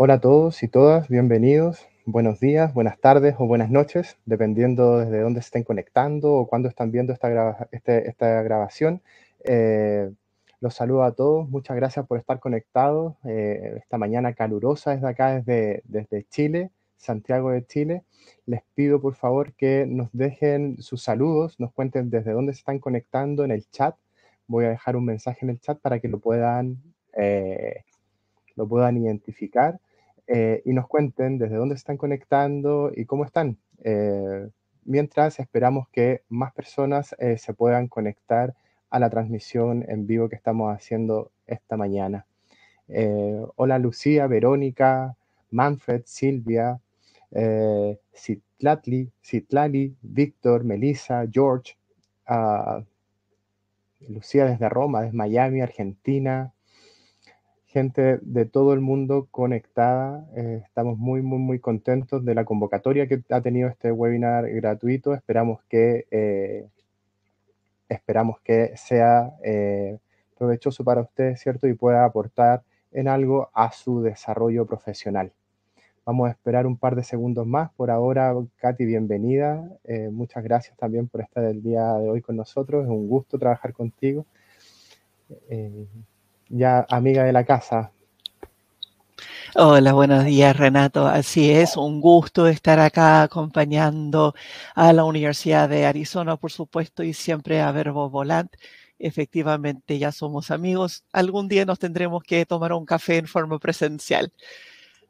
Hola a todos y todas, bienvenidos. Buenos días, buenas tardes o buenas noches, dependiendo desde dónde estén conectando o cuándo están viendo esta, este, esta grabación. Eh, los saludo a todos, muchas gracias por estar conectados. Eh, esta mañana calurosa desde acá, desde, desde Chile, Santiago de Chile. Les pido por favor que nos dejen sus saludos, nos cuenten desde dónde se están conectando en el chat. Voy a dejar un mensaje en el chat para que lo puedan, eh, lo puedan identificar. Eh, y nos cuenten desde dónde están conectando y cómo están. Eh, mientras esperamos que más personas eh, se puedan conectar a la transmisión en vivo que estamos haciendo esta mañana. hola Lucía, Verónica, Manfred, Silvia, Citlali, Citlali, Víctor, Melissa, George, ah, Lucía desde Roma, desde Miami, Argentina, gente de todo el mundo conectada. Eh, estamos muy, muy, muy contentos de la convocatoria que ha tenido este webinar gratuito. Esperamos que, eh, esperamos que sea eh, provechoso para usted, ¿cierto? Y pueda aportar en algo a su desarrollo profesional. Vamos a esperar un par de segundos más. Por ahora, Katy, bienvenida. muchas gracias también por estar el día de hoy con nosotros. Es un gusto trabajar contigo ya amiga de la casa. Hola, buenos días Renato. Así es, un gusto estar acá acompañando a la Universidad de Arizona, por supuesto, y siempre a Verbo Volant. Efectivamente, ya somos amigos. Algún día nos tendremos que tomar un café en forma presencial.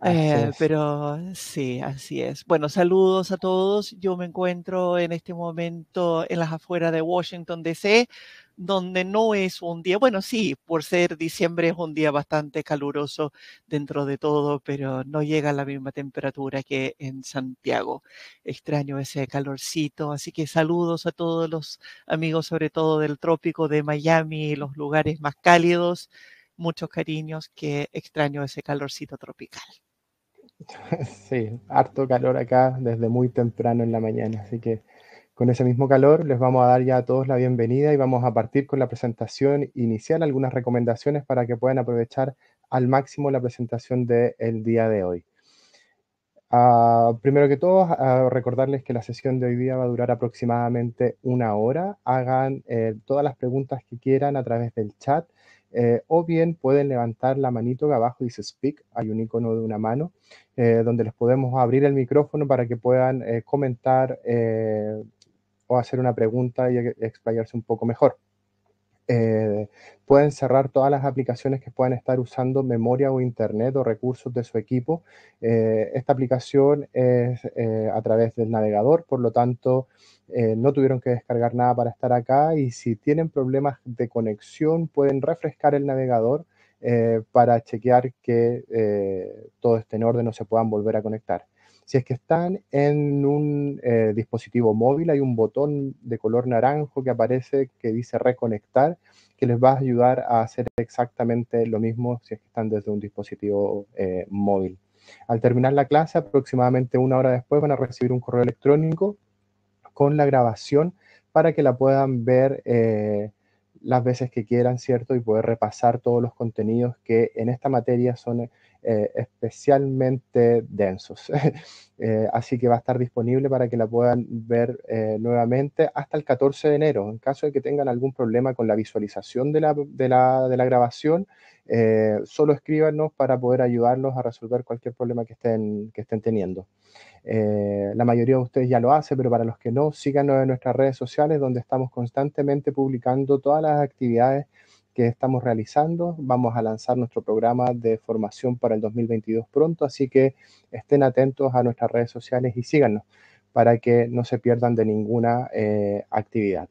Eh, pero sí, así es. Bueno, saludos a todos. Yo me encuentro en este momento en las afueras de Washington, D.C donde no es un día, bueno, sí, por ser diciembre es un día bastante caluroso dentro de todo, pero no llega a la misma temperatura que en Santiago. Extraño ese calorcito, así que saludos a todos los amigos, sobre todo del trópico de Miami, los lugares más cálidos, muchos cariños, que extraño ese calorcito tropical. Sí, harto calor acá desde muy temprano en la mañana, así que con ese mismo calor les vamos a dar ya a todos la bienvenida y vamos a partir con la presentación inicial, algunas recomendaciones para que puedan aprovechar al máximo la presentación del día de hoy. Ah, primero que todo, ah, recordarles que la sesión de hoy día va a durar aproximadamente una hora. Hagan eh, todas las preguntas que quieran a través del chat eh, o bien pueden levantar la manito que abajo dice Speak, hay un icono de una mano eh, donde les podemos abrir el micrófono para que puedan comentar o hacer una pregunta y explayarse un poco mejor. Eh, pueden cerrar todas las aplicaciones que puedan estar usando memoria o internet o recursos de su equipo. Eh, esta aplicación es eh, a través del navegador, por lo tanto no tuvieron que descargar nada para estar acá y si tienen problemas de conexión pueden refrescar el navegador para chequear que todo esté en orden o se puedan volver a conectar. Si es que están en un eh, dispositivo móvil, hay un botón de color naranjo que aparece que dice reconectar, que les va a ayudar a hacer exactamente lo mismo si es que están desde un dispositivo eh, móvil. Al terminar la clase, aproximadamente una hora después, van a recibir un correo electrónico con la grabación para que la puedan ver eh, las veces que quieran, ¿cierto? Y poder repasar todos los contenidos que en esta materia son eh, especialmente densos. Eh, así que va a estar disponible para que la puedan ver eh, nuevamente hasta el 14 de enero. En caso de que tengan algún problema con la visualización de la, grabación, solo escríbanos para poder ayudarnos a resolver cualquier problema que estén, que estén teniendo. la mayoría de ustedes ya lo hace, pero para los que no, síganos en nuestras redes sociales donde estamos constantemente publicando todas las actividades que estamos realizando. Vamos a lanzar nuestro programa de formación para el 2022 pronto, así que estén atentos a nuestras redes sociales y síganos para que no se pierdan de ninguna eh, actividad.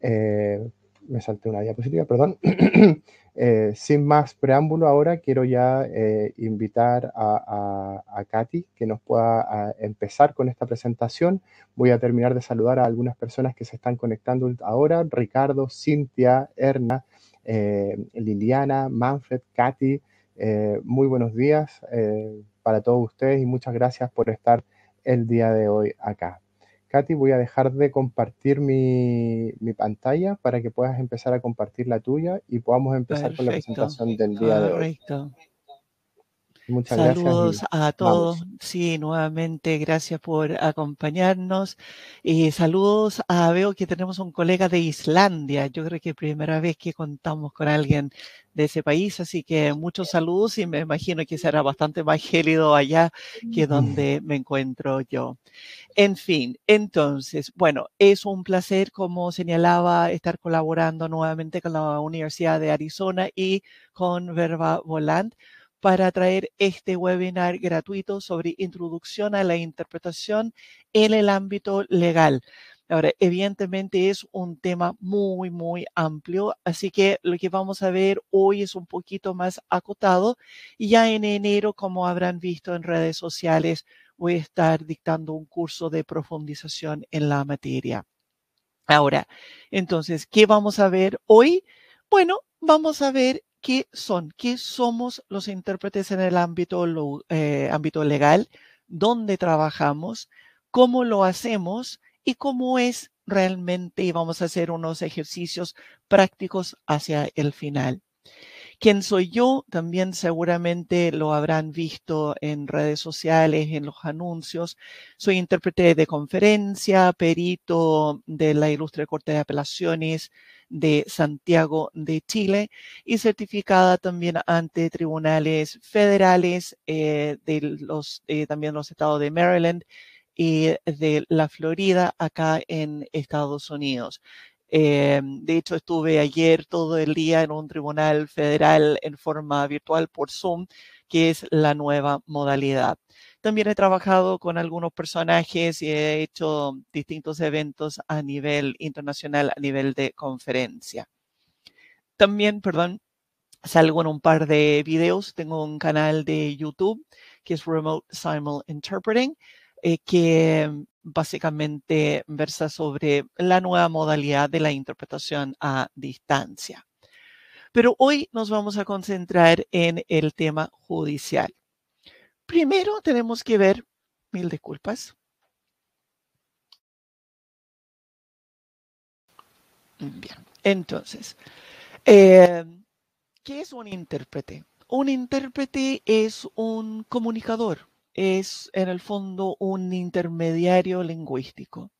Eh, me salté una diapositiva, perdón. Eh, sin más preámbulo, ahora quiero ya eh, invitar a, Katy que nos pueda empezar con esta presentación. Voy a terminar de saludar a algunas personas que se están conectando ahora. Ricardo, Cintia, Erna, eh, Liliana, Manfred, Katy. muy buenos días para todos ustedes y muchas gracias por estar el día de hoy acá. Katy, voy a dejar de compartir mi, pantalla para que puedas empezar a compartir la tuya y podamos empezar con la presentación del día de hoy. Muchas Saludos a todos. Sí, nuevamente gracias por acompañarnos. Y saludos a, veo que tenemos un colega de Islandia. Yo creo que primera vez que contamos con alguien de ese país, así que muchos saludos y me imagino que será bastante más gélido allá que donde me encuentro yo. En fin, entonces, bueno, es un placer, como señalaba, estar colaborando nuevamente con la Universidad de Arizona y con Verba Volant para traer este webinar gratuito sobre introducción a la interpretación en el ámbito legal. Ahora, evidentemente es un tema muy, muy amplio, así que lo que vamos a ver hoy es un poquito más acotado y ya en enero, como habrán visto en redes sociales, voy a estar dictando un curso de profundización en la materia. Ahora, entonces, ¿qué vamos a ver hoy? Bueno, vamos a ver qué son, qué somos los intérpretes en el ámbito, eh, ámbito legal, dónde trabajamos, cómo lo hacemos y cómo es realmente, y vamos a hacer unos ejercicios prácticos hacia el final. Quién soy yo también seguramente lo habrán visto en redes sociales, en los anuncios. Soy intérprete de conferencia, perito de la Ilustre Corte de Apelaciones de Santiago de Chile y certificada también ante tribunales federales eh, de los, eh, también los estados de Maryland y de la Florida acá en Estados Unidos. Eh, de hecho, estuve ayer todo el día en un tribunal federal en forma virtual por Zoom, que es la nueva modalidad. También he trabajado con algunos personajes y he hecho distintos eventos a nivel internacional, a nivel de conferencia. También, perdón, salgo en un par de videos. Tengo un canal de YouTube que es Remote Simul Interpreting eh, que básicamente versa sobre la nueva modalidad de la interpretación a distancia. Pero hoy nos vamos a concentrar en el tema judicial. Primero tenemos que ver, mil disculpas. Mm, bien, entonces, eh, ¿qué es un intérprete? Un intérprete es un comunicador, es en el fondo un intermediario lingüístico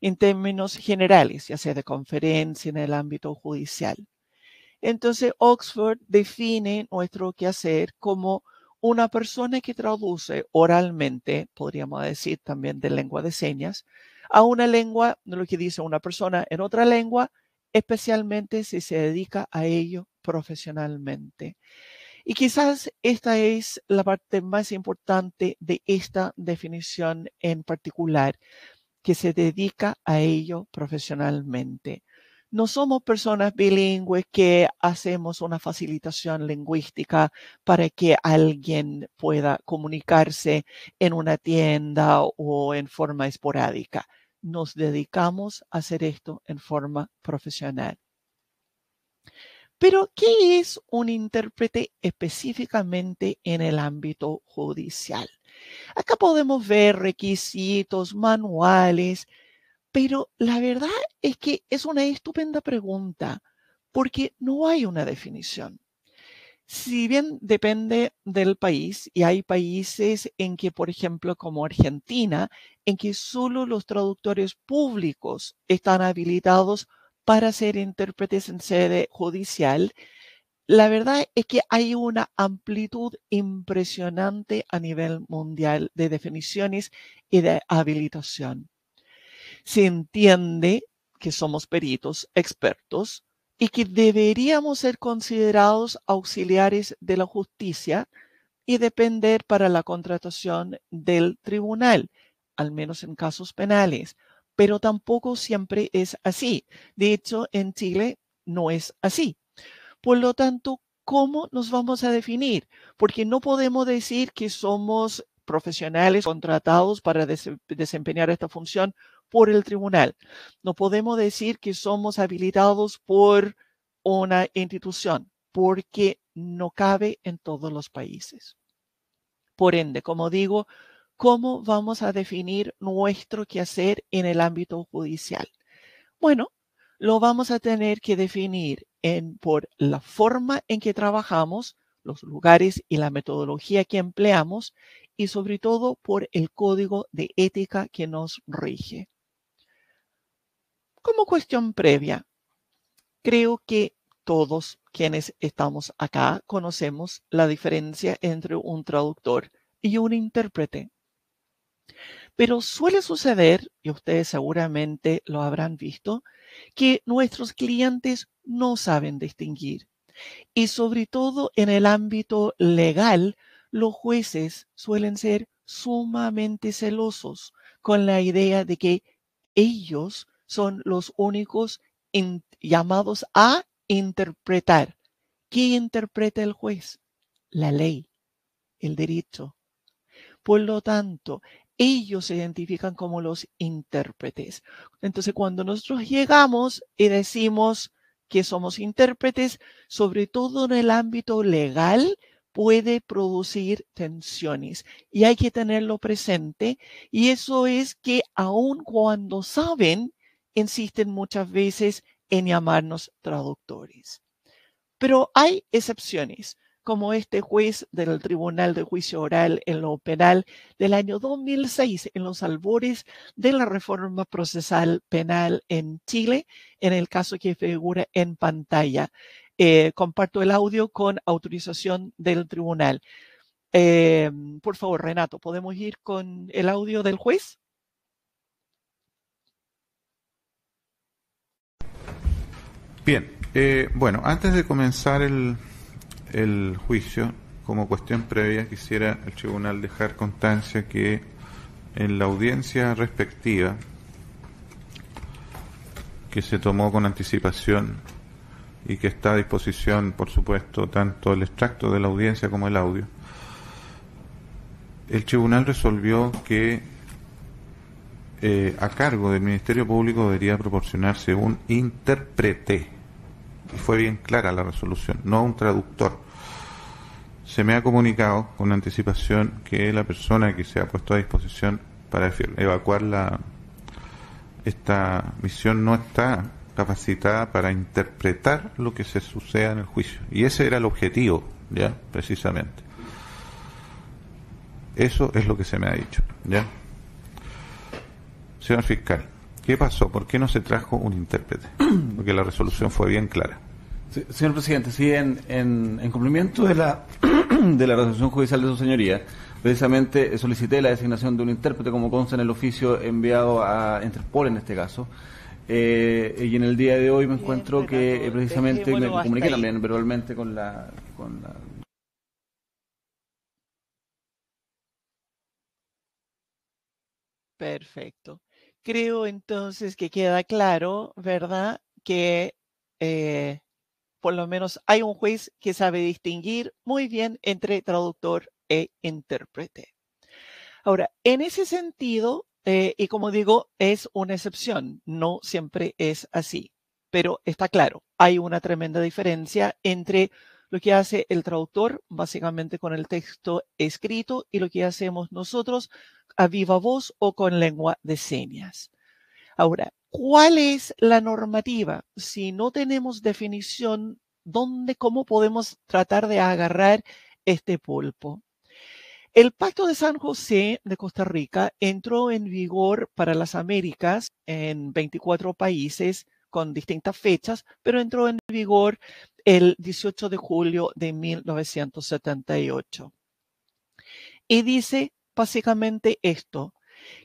en términos generales, ya sea de conferencia en el ámbito judicial. Entonces, Oxford define nuestro quehacer como una persona que traduce oralmente, podríamos decir también de lengua de señas, a una lengua, lo que dice una persona en otra lengua, especialmente si se dedica a ello profesionalmente. Y quizás esta es la parte más importante de esta definición en particular, que se dedica a ello profesionalmente. No somos personas bilingües que hacemos una facilitación lingüística para que alguien pueda comunicarse en una tienda o en forma esporádica. Nos dedicamos a hacer esto en forma profesional. Pero, ¿qué es un intérprete específicamente en el ámbito judicial? Acá podemos ver requisitos, manuales, pero la verdad es que es una estupenda pregunta porque no hay una definición. Si bien depende del país, y hay países en que, por ejemplo, como Argentina, en que solo los traductores públicos están habilitados para ser intérpretes en sede judicial, la verdad es que hay una amplitud impresionante a nivel mundial de definiciones y de habilitación. Se entiende que somos peritos, expertos, y que deberíamos ser considerados auxiliares de la justicia y depender para la contratación del tribunal, al menos en casos penales pero tampoco siempre es así. De hecho, en Chile no es así. Por lo tanto, ¿cómo nos vamos a definir? Porque no podemos decir que somos profesionales contratados para desempeñar esta función por el tribunal. No podemos decir que somos habilitados por una institución, porque no cabe en todos los países. Por ende, como digo, ¿cómo vamos a definir nuestro quehacer en el ámbito judicial? Bueno, lo vamos a tener que definir en, por la forma en que trabajamos, los lugares y la metodología que empleamos y sobre todo por el código de ética que nos rige. Como cuestión previa, creo que todos quienes estamos acá conocemos la diferencia entre un traductor y un intérprete. Pero suele suceder, y ustedes seguramente lo habrán visto, que nuestros clientes no saben distinguir. Y sobre todo en el ámbito legal, los jueces suelen ser sumamente celosos con la idea de que ellos son los únicos llamados a interpretar. ¿Qué interpreta el juez? La ley, el derecho. Por lo tanto, ellos se identifican como los intérpretes. Entonces, cuando nosotros llegamos y decimos que somos intérpretes, sobre todo en el ámbito legal, puede producir tensiones y hay que tenerlo presente. Y eso es que aun cuando saben, insisten muchas veces en llamarnos traductores. Pero hay excepciones como este juez del Tribunal de Juicio Oral en lo Penal del año 2006 en los albores de la reforma procesal penal en Chile, en el caso que figura en pantalla. Eh, comparto el audio con autorización del tribunal. Em, por favor, Renato, ¿podemos ir con el audio del juez? Bien, eh, bueno, antes de comenzar el, el juicio, como cuestión previa quisiera el tribunal dejar constancia que en la audiencia respectiva que se tomó con anticipación y que está a disposición, por supuesto, tanto el extracto de la audiencia como el audio, el tribunal resolvió que eh, a cargo del Ministerio Público debería proporcionarse un intérprete y fue bien clara la resolución, no un traductor. Se me ha comunicado con anticipación que la persona que se ha puesto a disposición para evacuar la, esta misión no está capacitada para interpretar lo que se suceda en el juicio. Y ese era el objetivo, ya, precisamente. Eso es lo que se me ha dicho, ya. Señor fiscal. ¿Qué pasó? ¿Por qué no se trajo un intérprete? Porque la resolución fue bien clara. señor presidente, sí, en, cumplimiento de la, de la resolución judicial de su señoría, precisamente solicité la designación de un intérprete, como consta en el oficio enviado a Interpol en este caso. Eh, y en el día de hoy me encuentro que eh, precisamente me comuniqué también verbalmente con la Perfecto. Creo entonces que queda claro, ¿verdad? Que eh, por lo menos hay un juez que sabe distinguir muy bien entre traductor e intérprete. Ahora, en ese sentido, eh, y como digo, es una excepción, no siempre es así, pero está claro, hay una tremenda diferencia entre lo que hace el traductor, básicamente con el texto escrito, y lo que hacemos nosotros a viva voz o con lengua de señas. Ahora, ¿cuál es la normativa? Si no tenemos definición, ¿dónde, cómo podemos tratar de agarrar este pulpo? El Pacto de San José de Costa Rica entró en vigor para las Américas en 24 países con distintas fechas, pero entró en vigor el 18 de julio de 1978. Y dice básicamente esto,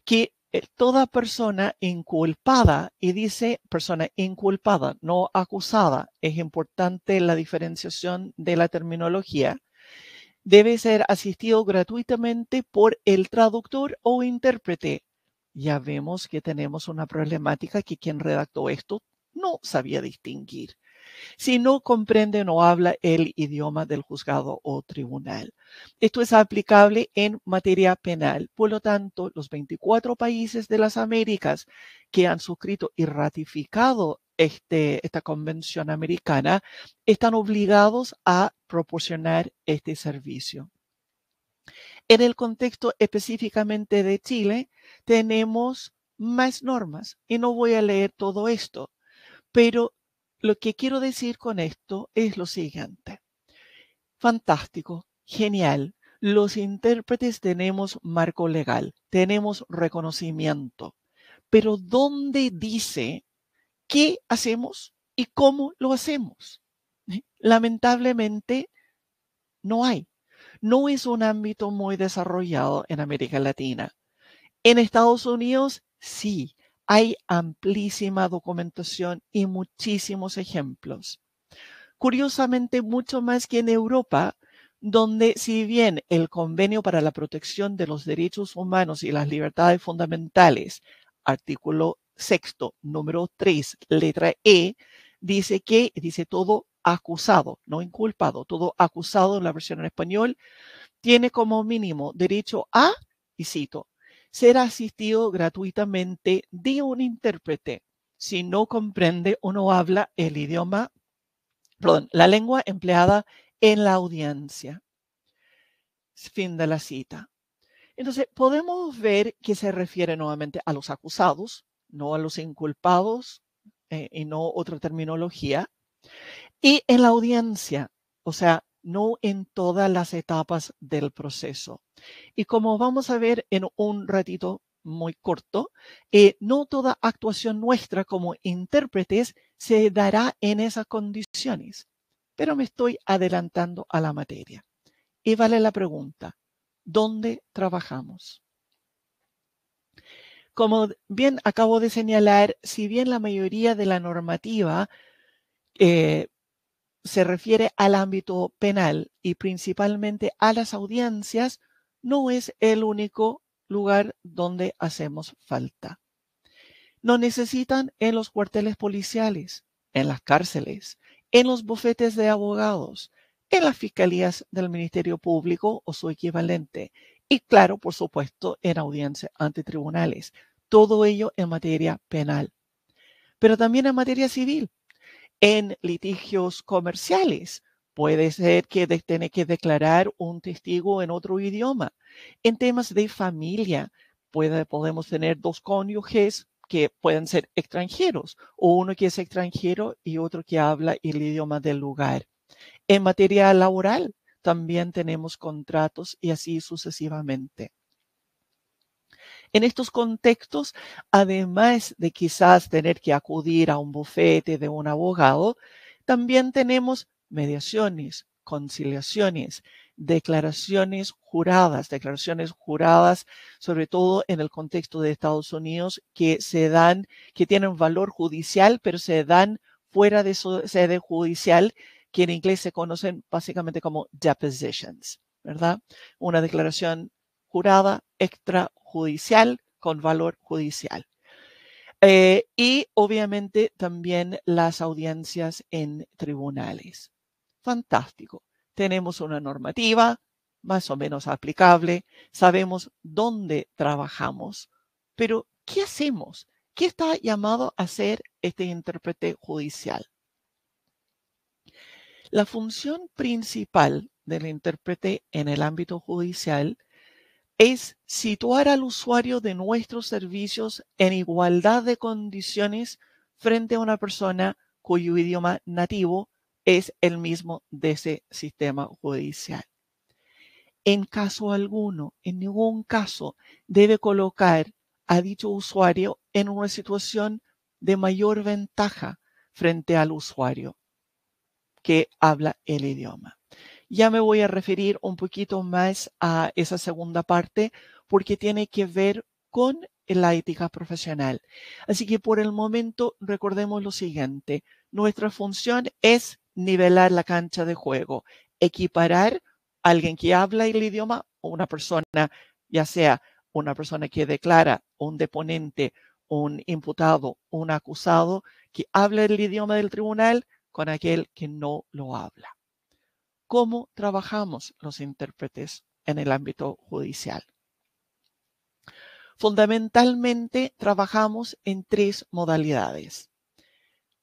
que eh, toda persona inculpada, y dice persona inculpada, no acusada, es importante la diferenciación de la terminología, debe ser asistido gratuitamente por el traductor o intérprete. Ya vemos que tenemos una problemática que quien redactó esto no sabía distinguir si no comprende o habla el idioma del juzgado o tribunal. Esto es aplicable en materia penal. Por lo tanto, los 24 países de las Américas que han suscrito y ratificado este, esta convención americana están obligados a proporcionar este servicio. En el contexto específicamente de Chile, tenemos más normas y no voy a leer todo esto pero lo que quiero decir con esto es lo siguiente. Fantástico, genial. Los intérpretes tenemos marco legal, tenemos reconocimiento. Pero ¿dónde dice qué hacemos y cómo lo hacemos? ¿Eh? Lamentablemente, no hay. No es un ámbito muy desarrollado en América Latina. En Estados Unidos, sí. Hay amplísima documentación y muchísimos ejemplos. Curiosamente, mucho más que en Europa, donde si bien el Convenio para la Protección de los Derechos Humanos y las Libertades Fundamentales, artículo sexto, número 3, letra E, dice que, dice todo acusado, no inculpado, todo acusado en la versión en español, tiene como mínimo derecho a, y cito, ser asistido gratuitamente de un intérprete si no comprende o no habla el idioma, perdón, la lengua empleada en la audiencia. Fin de la cita. Entonces, podemos ver que se refiere nuevamente a los acusados, no a los inculpados eh, y no otra terminología. Y en la audiencia, o sea, no en todas las etapas del proceso. Y como vamos a ver en un ratito muy corto, eh, no toda actuación nuestra como intérpretes se dará en esas condiciones. Pero me estoy adelantando a la materia. Y vale la pregunta, ¿dónde trabajamos? Como bien acabo de señalar, si bien la mayoría de la normativa eh, se refiere al ámbito penal y principalmente a las audiencias, no es el único lugar donde hacemos falta. Nos necesitan en los cuarteles policiales, en las cárceles, en los bufetes de abogados, en las fiscalías del Ministerio Público o su equivalente, y claro, por supuesto, en audiencias ante tribunales. Todo ello en materia penal. Pero también en materia civil, en litigios comerciales. Puede ser que de, tiene que declarar un testigo en otro idioma. En temas de familia, podemos tener dos cónyuges que pueden ser extranjeros, o uno que es extranjero y otro que habla el idioma del lugar. En materia laboral, también tenemos contratos y así sucesivamente. En estos contextos, además de quizás tener que acudir a un bufete de un abogado, también tenemos mediaciones, conciliaciones, declaraciones juradas, declaraciones juradas, sobre todo en el contexto de Estados Unidos, que se dan, que tienen valor judicial, pero se dan fuera de su sede judicial, que en inglés se conocen básicamente como depositions, ¿verdad? Una declaración jurada extrajudicial con valor judicial. Eh, y obviamente también las audiencias en tribunales. Fantástico. Tenemos una normativa más o menos aplicable, sabemos dónde trabajamos, pero ¿qué hacemos? ¿Qué está llamado a hacer este intérprete judicial? La función principal del intérprete en el ámbito judicial es situar al usuario de nuestros servicios en igualdad de condiciones frente a una persona cuyo idioma nativo es el mismo de ese sistema judicial. En caso alguno, en ningún caso, debe colocar a dicho usuario en una situación de mayor ventaja frente al usuario que habla el idioma. Ya me voy a referir un poquito más a esa segunda parte porque tiene que ver con la ética profesional. Así que por el momento recordemos lo siguiente. Nuestra función es nivelar la cancha de juego, equiparar a alguien que habla el idioma o una persona, ya sea una persona que declara, un deponente, un imputado, un acusado que habla el idioma del tribunal con aquel que no lo habla cómo trabajamos los intérpretes en el ámbito judicial. Fundamentalmente trabajamos en tres modalidades.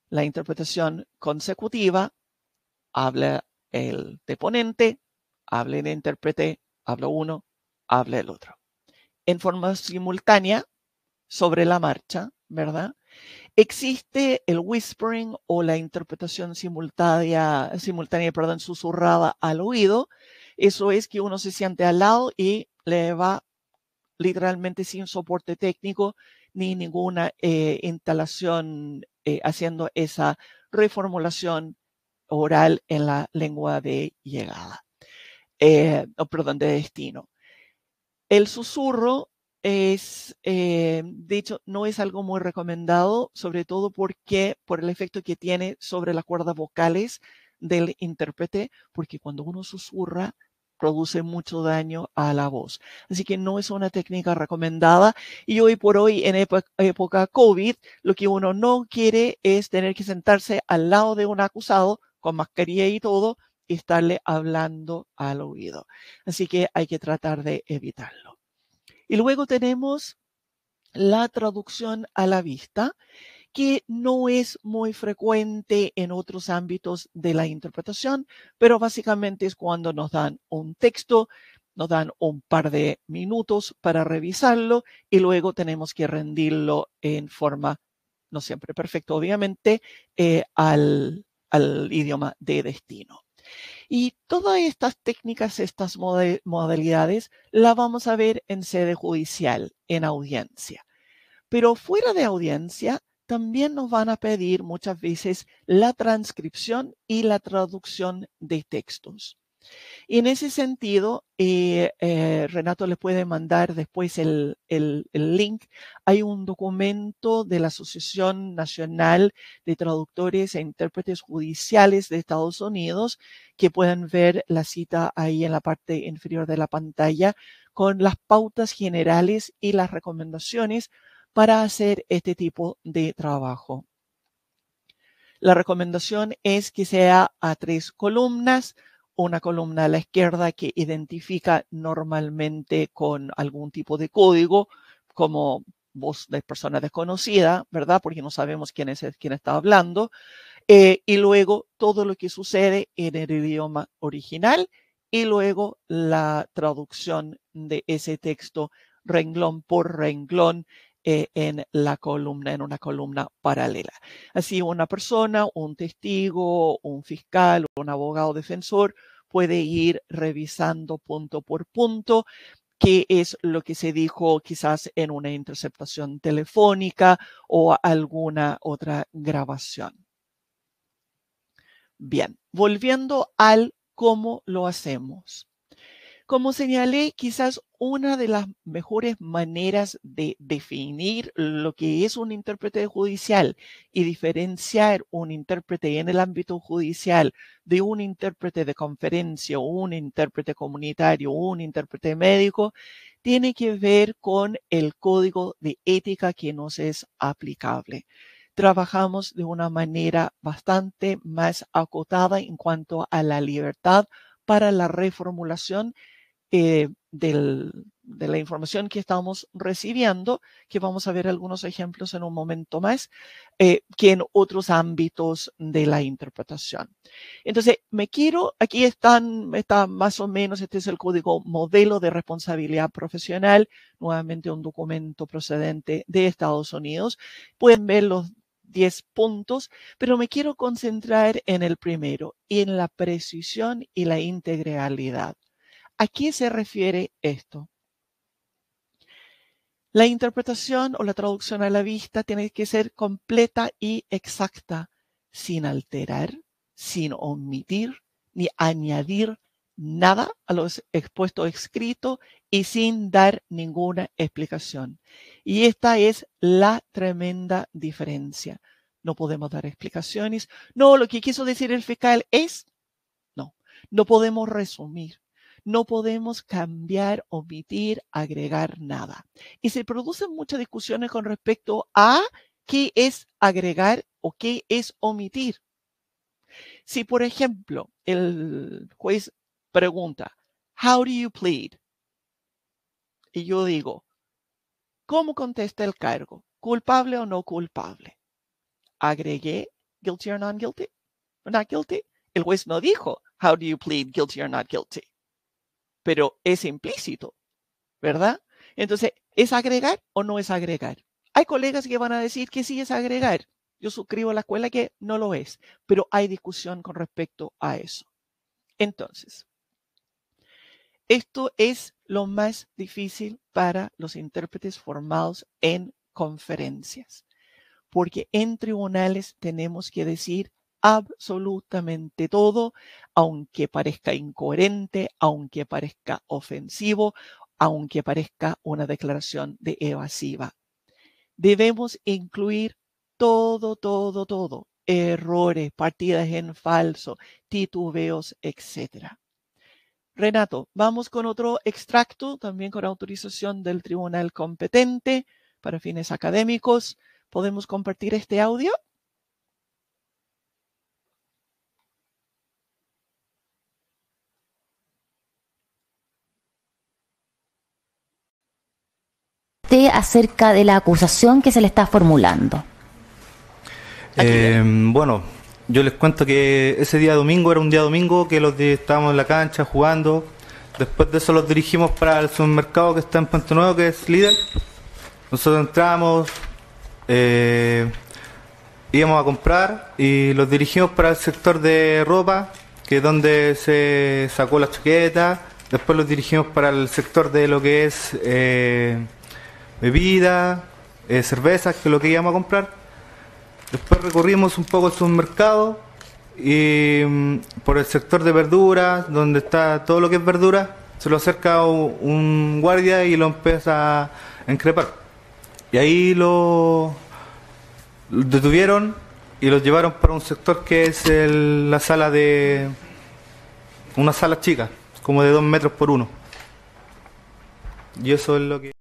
La interpretación consecutiva, habla el deponente, habla el intérprete, habla uno, habla el otro. En forma simultánea, sobre la marcha, ¿verdad? Existe el whispering o la interpretación simultánea, simultánea perdón, susurrada al oído. Eso es que uno se siente al lado y le va literalmente sin soporte técnico ni ninguna eh, instalación eh, haciendo esa reformulación oral en la lengua de llegada, eh, perdón, de destino. El susurro es, eh, de hecho, no es algo muy recomendado, sobre todo porque por el efecto que tiene sobre las cuerdas vocales del intérprete, porque cuando uno susurra produce mucho daño a la voz. Así que no es una técnica recomendada. Y hoy por hoy, en época COVID, lo que uno no quiere es tener que sentarse al lado de un acusado con mascarilla y todo y estarle hablando al oído. Así que hay que tratar de evitarlo. Y luego tenemos la traducción a la vista, que no es muy frecuente en otros ámbitos de la interpretación, pero básicamente es cuando nos dan un texto, nos dan un par de minutos para revisarlo y luego tenemos que rendirlo en forma, no siempre perfecta, obviamente, eh, al idioma de destino. Y todas estas técnicas, estas modalidades, la vamos a ver en sede judicial, en audiencia. Pero fuera de audiencia, también nos van a pedir muchas veces la transcripción y la traducción de textos. Y en ese sentido, eh, eh, Renato les puede mandar después el, el, link. Hay un documento de la Asociación Nacional de Traductores e Intérpretes Judiciales de Estados Unidos que pueden ver la cita ahí en la parte inferior de la pantalla con las pautas generales y las recomendaciones para hacer este tipo de trabajo. La recomendación es que sea a tres columnas, una columna a la izquierda que identifica normalmente con algún tipo de código, como voz de persona desconocida, ¿verdad? Porque no sabemos quién es quién está hablando. Eh, y luego todo lo que sucede en el idioma original y luego la traducción de ese texto renglón por renglón eh, en la columna, en una columna paralela. Así una persona, un testigo, un fiscal, un abogado defensor puede ir revisando punto por punto qué es lo que se dijo quizás en una interceptación telefónica o alguna otra grabación. Bien, volviendo al cómo lo hacemos. Como señalé, quizás una de las mejores maneras de definir lo que es un intérprete judicial y diferenciar un intérprete en el ámbito judicial de un intérprete de conferencia, un intérprete comunitario, un intérprete médico, tiene que ver con el código de ética que nos es aplicable trabajamos de una manera bastante más acotada en cuanto a la libertad para la reformulación eh, de la información que estamos recibiendo, que vamos a ver algunos ejemplos en un momento más, eh, que en otros ámbitos de la interpretación. Entonces, me quiero, aquí están, está más o menos, este es el código modelo de responsabilidad profesional, nuevamente un documento procedente de Estados Unidos. Pueden ver los 10 puntos, pero me quiero concentrar en el primero, en la precisión y la integralidad. ¿A qué se refiere esto? La interpretación o la traducción a la vista tiene que ser completa y exacta, sin alterar, sin omitir ni añadir nada a lo expuesto escrito y sin dar ninguna explicación. Y esta es la tremenda diferencia. No podemos dar explicaciones. No, lo que quiso decir el fiscal es, no, no podemos resumir. No podemos cambiar, omitir, agregar nada. Y se producen muchas discusiones con respecto a qué es agregar o qué es omitir. Si, por ejemplo, el juez pregunta, How do you plead? Y yo digo, ¿cómo contesta el cargo? ¿Culpable o no culpable? Agregué guilty or not guilty. not guilty. El juez no dijo, How do you plead guilty or not guilty? pero es implícito, ¿verdad? Entonces, ¿es agregar o no es agregar? Hay colegas que van a decir que sí es agregar. Yo suscribo a la escuela que no lo es, pero hay discusión con respecto a eso. Entonces, esto es lo más difícil para los intérpretes formados en conferencias, porque en tribunales tenemos que decir absolutamente todo, aunque parezca incoherente, aunque parezca ofensivo, aunque parezca una declaración de evasiva. Debemos incluir todo, todo, todo, errores, partidas en falso, titubeos, etc. Renato, vamos con otro extracto, también con autorización del tribunal competente para fines académicos. ¿Podemos compartir este audio? acerca de la acusación que se le está formulando? Eh, bueno, yo les cuento que ese día domingo era un día domingo que los estábamos en la cancha jugando. Después de eso los dirigimos para el supermercado que está en Puente Nuevo, que es líder. Nosotros entramos, eh, íbamos a comprar y los dirigimos para el sector de ropa, que es donde se sacó la chaqueta. Después los dirigimos para el sector de lo que es eh, bebida, eh, cervezas, que es lo que íbamos a comprar. Después recorrimos un poco el mercado y mm, por el sector de verduras, donde está todo lo que es verdura, se lo acerca un guardia y lo empieza a encrepar. Y ahí lo, detuvieron y lo llevaron para un sector que es la sala de... una sala chica, como de dos metros por uno. Y eso es lo que...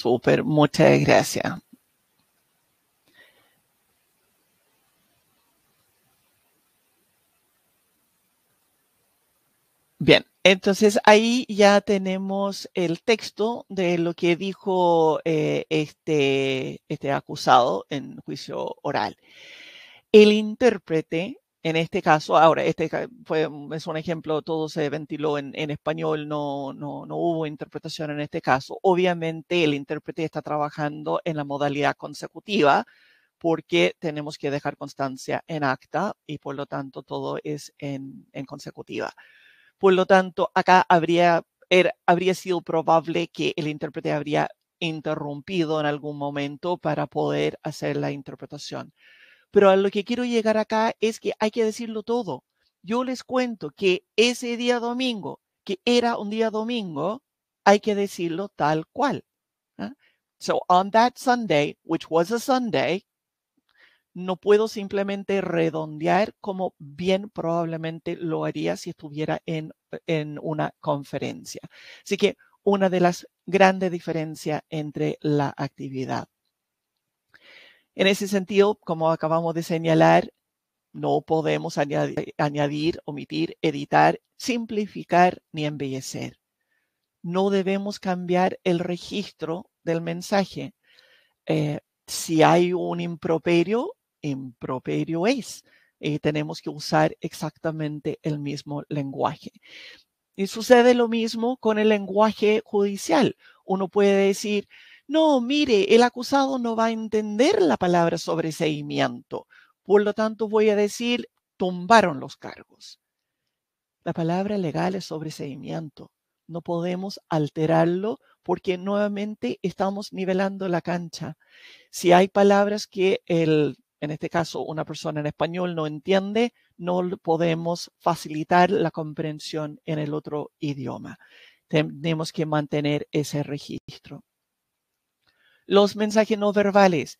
Súper, muchas gracias. Bien, entonces ahí ya tenemos el texto de lo que dijo eh, este, este acusado en juicio oral. El intérprete en este caso, ahora, este fue, mm, es un ejemplo, todo se ventiló en, español, no, no, no, hubo interpretación en este caso. Obviamente el intérprete está trabajando en la modalidad consecutiva porque tenemos que dejar constancia en acta y por lo tanto todo es en, en consecutiva. Por lo tanto, acá habría, er, habría sido probable que el intérprete habría interrumpido en algún momento para poder hacer la interpretación. Pero a lo que quiero llegar acá es que hay que decirlo todo. Yo les cuento que ese día domingo, que era un día domingo, hay que decirlo tal cual. ¿ah? So on that Sunday, which was a Sunday, no puedo simplemente redondear como bien probablemente lo haría si estuviera en, en una conferencia. Así que una de las grandes diferencias entre la actividad. En ese sentido, como acabamos de señalar, no podemos añadir, omitir, editar, simplificar ni embellecer. No debemos cambiar el registro del mensaje. Eh, si hay un improperio, improperio es. Eh, tenemos que usar exactamente el mismo lenguaje. Y sucede lo mismo con el lenguaje judicial. Uno puede decir, no, mire, el acusado no va a entender la palabra sobreseimiento. Por lo tanto, voy a decir, tumbaron los cargos. La palabra legal es sobreseimiento. No podemos alterarlo porque nuevamente estamos nivelando la cancha. Si hay palabras que el, en este caso una persona en español no entiende, no podemos facilitar la comprensión en el otro idioma. Tenemos que mantener ese registro los mensajes no verbales,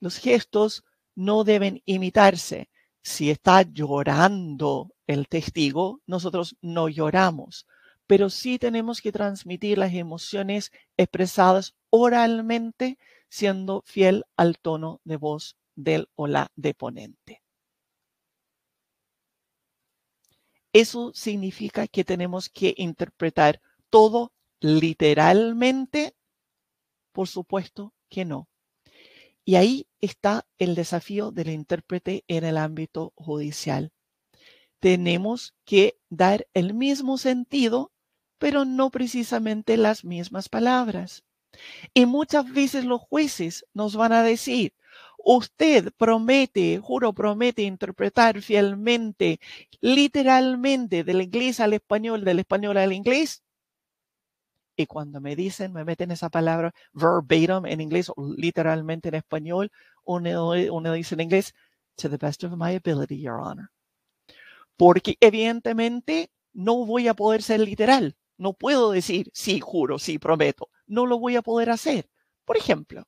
los gestos no deben imitarse. Si está llorando el testigo, nosotros no lloramos, pero sí tenemos que transmitir las emociones expresadas oralmente, siendo fiel al tono de voz del o la deponente. Eso significa que tenemos que interpretar todo literalmente por supuesto que no. Y ahí está el desafío del intérprete en el ámbito judicial. Tenemos que dar el mismo sentido, pero no precisamente las mismas palabras. Y muchas veces los jueces nos van a decir, usted promete, juro, promete interpretar fielmente, literalmente, del inglés al español, del español al inglés, y cuando me dicen, me meten esa palabra verbatim en inglés, literalmente en español, uno, uno dice en inglés, to the best of my ability, Your Honor. Porque evidentemente no voy a poder ser literal. No puedo decir, sí, juro, sí, prometo. No lo voy a poder hacer. Por ejemplo,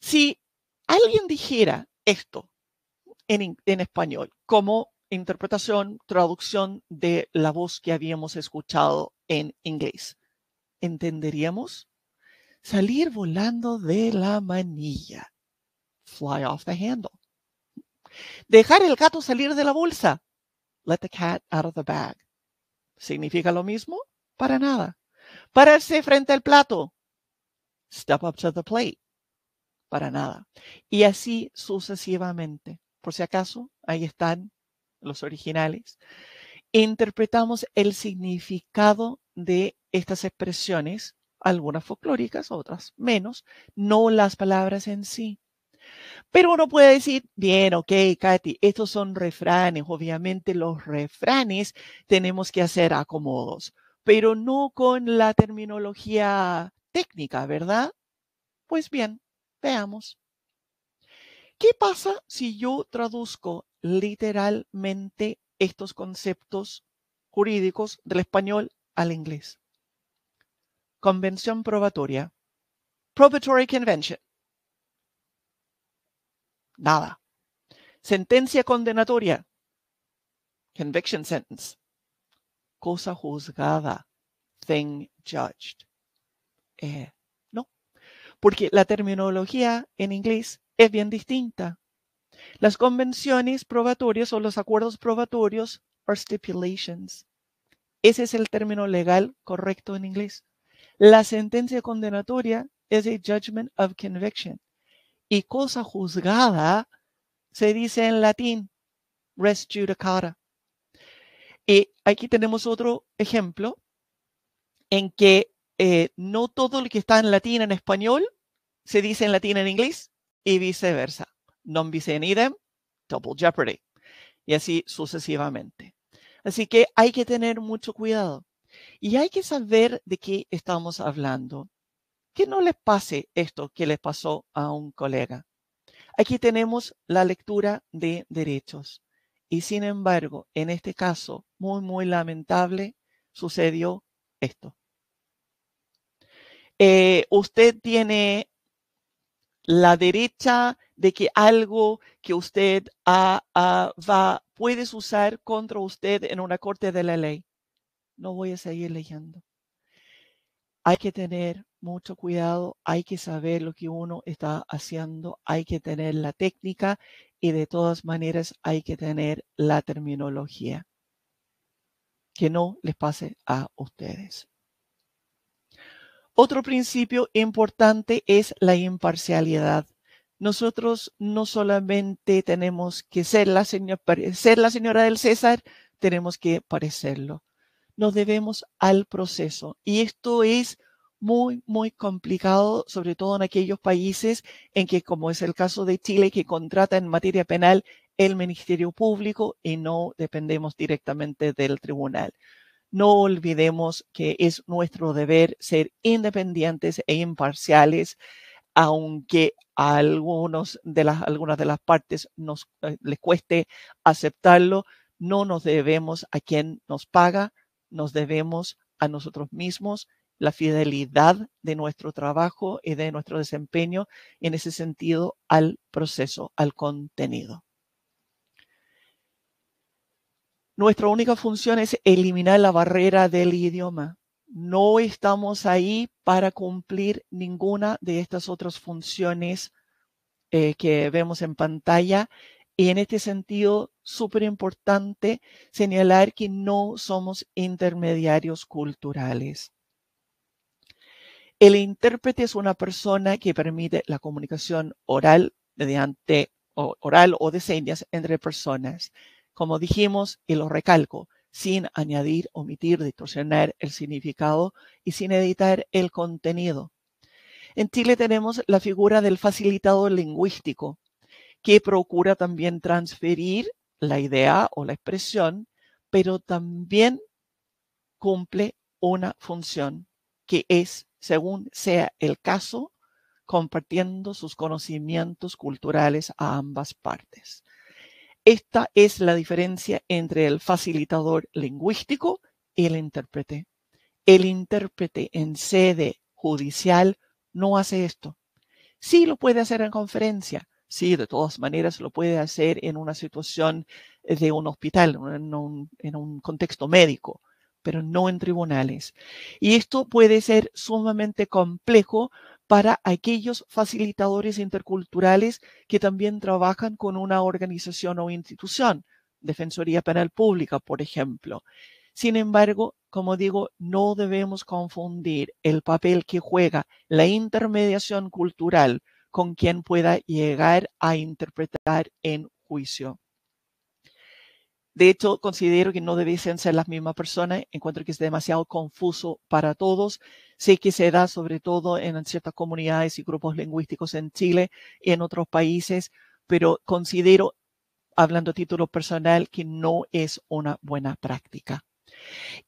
si alguien dijera esto en, en español, como interpretación, traducción de la voz que habíamos escuchado en inglés. ¿Entenderíamos? Salir volando de la manilla. Fly off the handle. Dejar el gato salir de la bolsa. Let the cat out of the bag. ¿Significa lo mismo? Para nada. Pararse frente al plato. Step up to the plate. Para nada. Y así sucesivamente. Por si acaso, ahí están los originales, interpretamos el significado de estas expresiones, algunas folclóricas, otras menos, no las palabras en sí. Pero uno puede decir, bien, ok, Katy, estos son refranes. Obviamente los refranes tenemos que hacer acomodos, pero no con la terminología técnica, ¿verdad? Pues bien, veamos. ¿qué pasa si yo traduzco literalmente estos conceptos jurídicos del español al inglés? Convención probatoria. Probatory Convention. Nada. Sentencia condenatoria. Conviction sentence. Cosa juzgada. Thing judged. Eh, no. Porque la terminología en inglés es bien distinta. Las convenciones probatorias o los acuerdos probatorios are stipulations. Ese es el término legal correcto en inglés. La sentencia condenatoria es a judgment of conviction. Y cosa juzgada se dice en latín res judicata. Y aquí tenemos otro ejemplo en que eh, no todo lo que está en latín en español se dice en latín en inglés, y viceversa. Non vice idem, double jeopardy. Y así sucesivamente. Así que hay que tener mucho cuidado y hay que saber de qué estamos hablando. Que no les pase esto que les pasó a un colega. Aquí tenemos la lectura de derechos. Y sin embargo, en este caso muy, muy lamentable, sucedió esto. Eh, usted tiene la derecha de que algo que usted va, puedes usar contra usted en una corte de la ley. No voy a seguir leyendo. Hay que tener mucho cuidado, hay que saber lo que uno está haciendo, hay que tener la técnica y de todas maneras hay que tener la terminología. Que no les pase a ustedes. Otro principio importante es la imparcialidad. Nosotros no solamente tenemos que ser la, señora, del César, tenemos que parecerlo. Nos debemos al proceso. Y esto es muy, muy complicado, sobre todo en aquellos países en que, como es el caso de Chile, que contrata en materia penal el Ministerio Público y no dependemos directamente del tribunal no olvidemos que es nuestro deber ser independientes e imparciales, aunque a de las, algunas de las partes nos le eh, les cueste aceptarlo, no nos debemos a quien nos paga, nos debemos a nosotros mismos, la fidelidad de nuestro trabajo y de nuestro desempeño en ese sentido al proceso, al contenido. Nuestra única función es eliminar la barrera del idioma. No estamos ahí para cumplir ninguna de estas otras funciones eh, que vemos en pantalla. Y en este sentido, súper importante señalar que no somos intermediarios culturales. El intérprete es una persona que permite la comunicación oral mediante oral o de señas entre personas como dijimos, y lo recalco, sin añadir, omitir, distorsionar el significado y sin editar el contenido. En Chile tenemos la figura del facilitador lingüístico, que procura también transferir la idea o la expresión, pero también cumple una función que es, según sea el caso, compartiendo sus conocimientos culturales a ambas partes. Esta es la diferencia entre el facilitador lingüístico y el intérprete. El intérprete en sede judicial no hace esto. Sí lo puede hacer en conferencia, sí, de todas maneras lo puede hacer en una situación eh, de un hospital, en un, contexto médico, pero no en tribunales. Y esto puede ser sumamente complejo para aquellos facilitadores interculturales que también trabajan con una organización o institución, Defensoría Penal Pública, por ejemplo. Sin embargo, como digo, no debemos confundir el papel que juega la intermediación cultural con quien pueda llegar a interpretar en juicio. De hecho, considero que no debiesen ser las mismas personas. Encuentro que es demasiado confuso para todos. Sé que se da sobre todo en ciertas comunidades y grupos lingüísticos en Chile y en otros países, pero considero, hablando a título personal, que no es una buena práctica.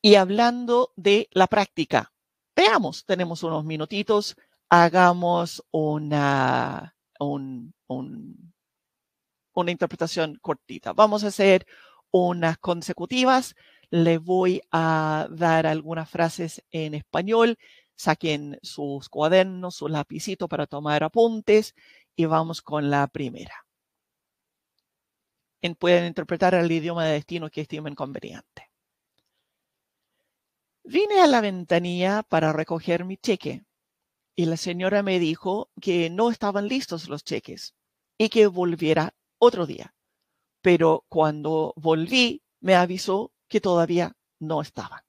Y hablando de la práctica, veamos, tenemos unos minutitos, hagamos una, una interpretación cortita. Vamos a hacer unas consecutivas. Le voy a dar algunas frases en español. Saquen sus cuadernos, su lapicito para tomar apuntes y vamos con la primera. En, pueden interpretar el idioma de destino que estimen conveniente. Vine a la ventanilla para recoger mi cheque y la señora me dijo que no estaban listos los cheques y que volviera otro día pero cuando volví me avisó que todavía no estaban.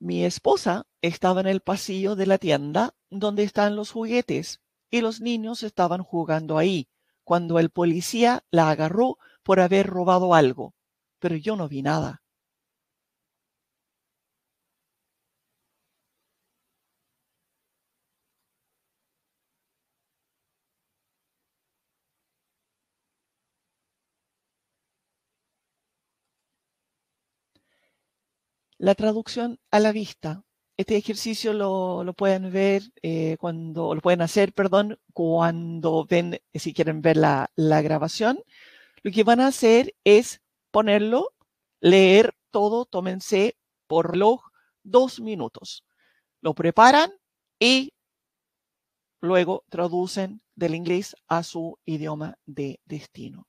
Mi esposa estaba en el pasillo de la tienda donde están los juguetes y los niños estaban jugando ahí cuando el policía la agarró por haber robado algo, pero yo no vi nada. La traducción a la vista. Este ejercicio lo, pueden ver eh, cuando, lo pueden hacer, perdón, cuando ven, eh, si quieren ver la, grabación. Lo que van a hacer es ponerlo, leer todo, tómense por log dos minutos. Lo preparan y luego traducen del inglés a su idioma de destino.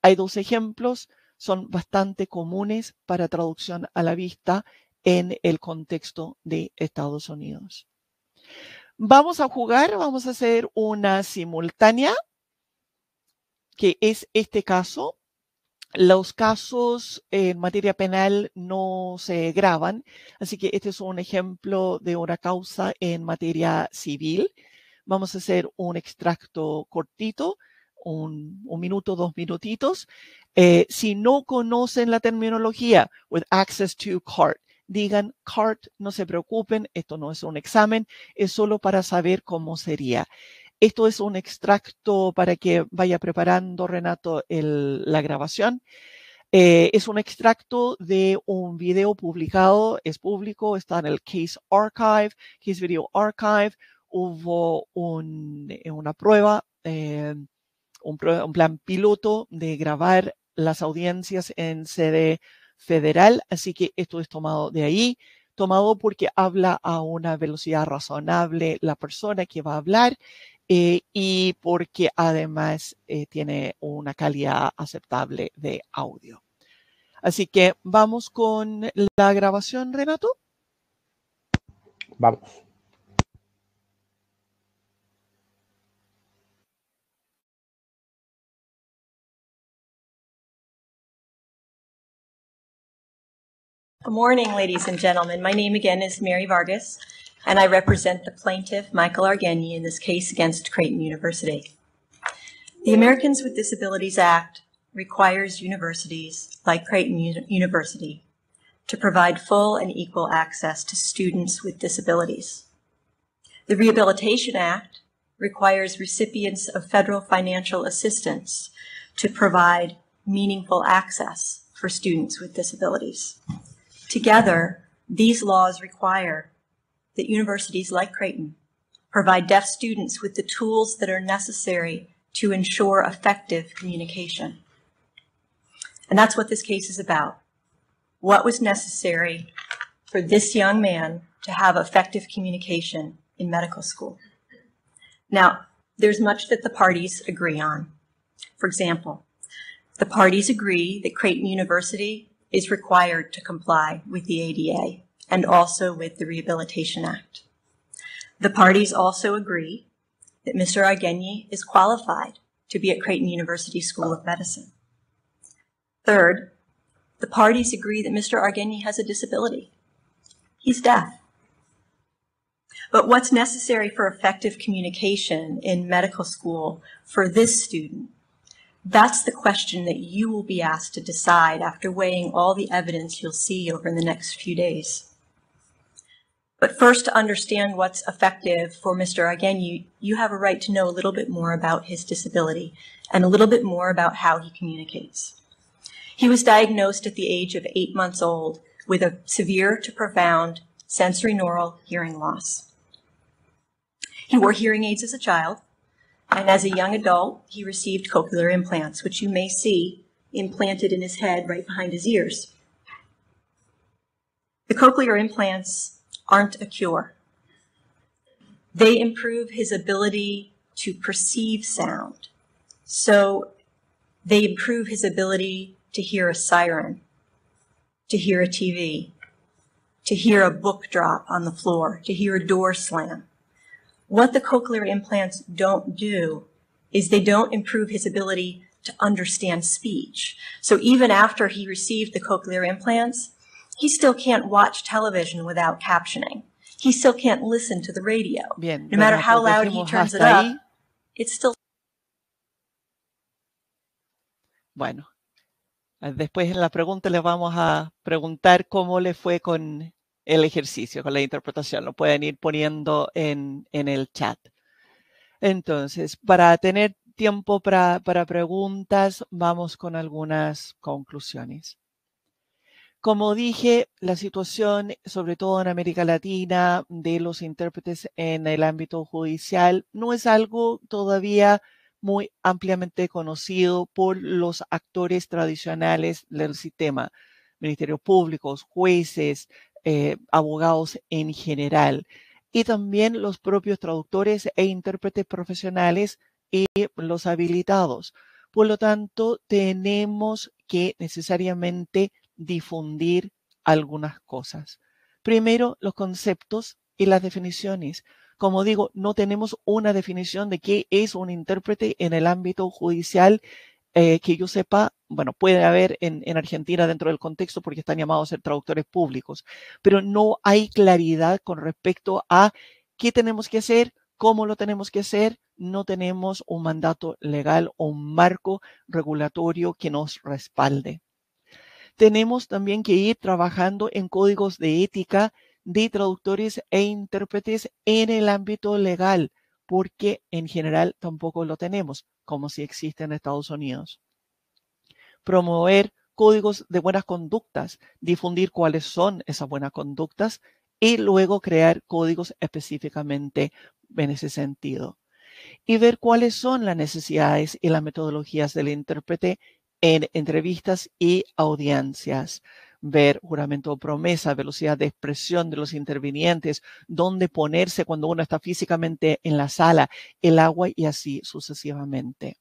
Hay dos ejemplos son bastante comunes para traducción a la vista en el contexto de Estados Unidos. Vamos a jugar, vamos a hacer una simultánea, que es este caso. Los casos en materia penal no se graban, así que este es un ejemplo de una causa en materia civil. Vamos a hacer un extracto cortito un, minuto, dos minutitos. Eh, si no conocen la terminología, with access to CART, digan CART, no se preocupen, esto no es un examen, es solo para saber cómo sería. Esto es un extracto para que vaya preparando Renato la grabación. Eh, es un extracto de un video publicado, es público, está en el Case Archive, Case Video Archive. Hubo eh, una prueba un, plan piloto de grabar las audiencias en sede federal, así que esto es tomado de ahí, tomado porque habla a una velocidad razonable la persona que va a hablar eh, y porque además eh, tiene una calidad aceptable de audio. Así que vamos con la grabación, Renato. Vamos. Good morning, ladies and gentlemen. My name again is Mary Vargas, and I represent the plaintiff, Michael Argeni, in this case against Creighton University. The Americans with Disabilities Act requires universities, like Creighton U- University, to provide full and equal access to students with disabilities. The Rehabilitation Act requires recipients of federal financial assistance to provide meaningful access for students with disabilities. Together, these laws require that universities like Creighton provide deaf students with the tools that are necessary to ensure effective communication. And that's what this case is about. What was necessary for this young man to have effective communication in medical school? Now, there's much that the parties agree on. For example, the parties agree that Creighton University is required to comply with the ADA and also with the Rehabilitation Act. The parties also agree that Mr. Argeni is qualified to be at Creighton University School of Medicine. Third, the parties agree that Mr. Argeni has a disability. He's deaf. But what's necessary for effective communication in medical school for this student that's the question that you will be asked to decide after weighing all the evidence you'll see over the next few days. But first, to understand what's effective for Mr. you you have a right to know a little bit more about his disability and a little bit more about how he communicates. He was diagnosed at the age of eight months old with a severe to profound sensory neural hearing loss. He wore hearing aids as a child, and as a young adult, he received cochlear implants, which you may see implanted in his head right behind his ears. The cochlear implants aren't a cure. They improve his ability to perceive sound. So they improve his ability to hear a siren, to hear a TV, to hear a book drop on the floor, to hear a door slam. What the cochlear implants don't do is they don't improve his ability to understand speech. So even after he received the cochlear implants, he still can't watch television without captioning. He still can't listen to the radio. Bien, no matter how loud he turns it up, it's still. Bueno, después en la pregunta le vamos a preguntar cómo le fue con el ejercicio, con la interpretación. Lo pueden ir poniendo en, el chat. Entonces, para tener tiempo para, para preguntas, vamos con algunas conclusiones. Como dije, la situación, sobre todo en América Latina, de los intérpretes en el ámbito judicial no es algo todavía muy ampliamente conocido por los actores tradicionales del sistema, ministerios públicos, jueces, eh, abogados en general y también los propios traductores e intérpretes profesionales y los habilitados. Por lo tanto, tenemos que necesariamente difundir algunas cosas. Primero, los conceptos y las definiciones. Como digo, no tenemos una definición de qué es un intérprete en el ámbito judicial eh, que yo sepa, bueno, puede haber en, en, Argentina dentro del contexto porque están llamados a ser traductores públicos, pero no hay claridad con respecto a qué tenemos que hacer, cómo lo tenemos que hacer, no tenemos un mandato legal o un marco regulatorio que nos respalde. Tenemos también que ir trabajando en códigos de ética de traductores e intérpretes en el ámbito legal porque en general tampoco lo tenemos, como si existe en Estados Unidos. Promover códigos de buenas conductas, difundir cuáles son esas buenas conductas y luego crear códigos específicamente en ese sentido. Y ver cuáles son las necesidades y las metodologías del intérprete en entrevistas y audiencias ver juramento o promesa, velocidad de expresión de los intervinientes, dónde ponerse cuando uno está físicamente en la sala, el agua y así sucesivamente.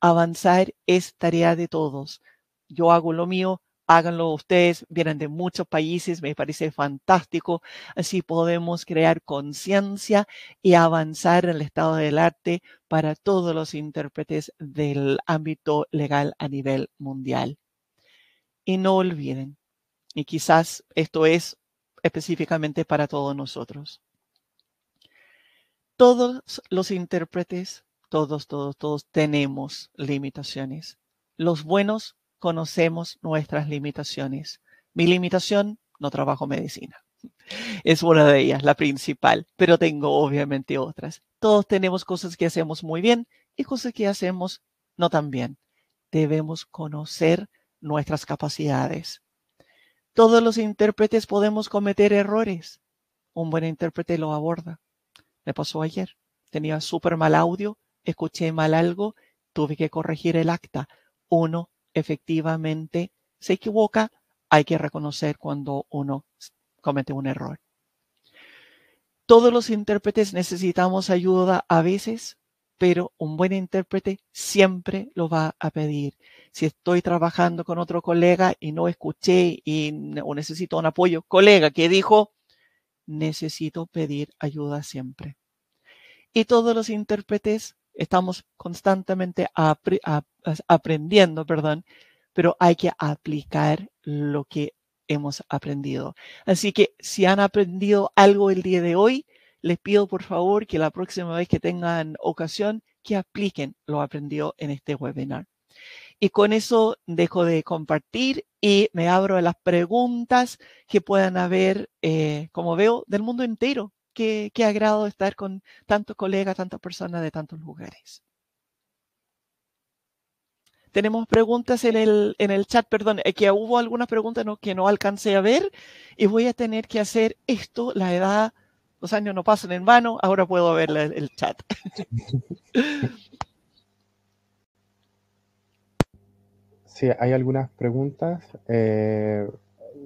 Avanzar es tarea de todos. Yo hago lo mío, háganlo ustedes, vienen de muchos países, me parece fantástico. Así podemos crear conciencia y avanzar en el estado del arte para todos los intérpretes del ámbito legal a nivel mundial. Y no olviden, y quizás esto es específicamente para todos nosotros. Todos los intérpretes, todos, todos, todos tenemos limitaciones. Los buenos conocemos nuestras limitaciones. Mi limitación, no trabajo medicina. Es una de ellas, la principal, pero tengo obviamente otras. Todos tenemos cosas que hacemos muy bien y cosas que hacemos no tan bien. Debemos conocer nuestras capacidades todos los intérpretes podemos cometer errores. Un buen intérprete lo aborda. Me pasó ayer. Tenía súper mal audio, escuché mal algo, tuve que corregir el acta. Uno efectivamente se equivoca, hay que reconocer cuando uno comete un error. Todos los intérpretes necesitamos ayuda a veces, pero un buen intérprete siempre lo va a pedir. Si estoy trabajando con otro colega y no escuché y, o necesito un apoyo, colega, que dijo? Necesito pedir ayuda siempre. Y todos los intérpretes estamos constantemente aprendiendo, perdón, pero hay que aplicar lo que hemos aprendido. Así que si han aprendido algo el día de hoy, les pido por favor que la próxima vez que tengan ocasión, que apliquen lo aprendido en este webinar. Y con eso dejo de compartir y me abro a las preguntas que puedan haber, eh, como veo, del mundo entero. Qué, agrado estar con tantos colegas, tantas personas de tantos lugares. Tenemos preguntas en el, en el chat, perdón, que hubo algunas preguntas que no alcancé a ver y voy a tener que hacer esto, la edad los años no pasan en vano, ahora puedo ver el chat. Sí, hay algunas preguntas. Eh,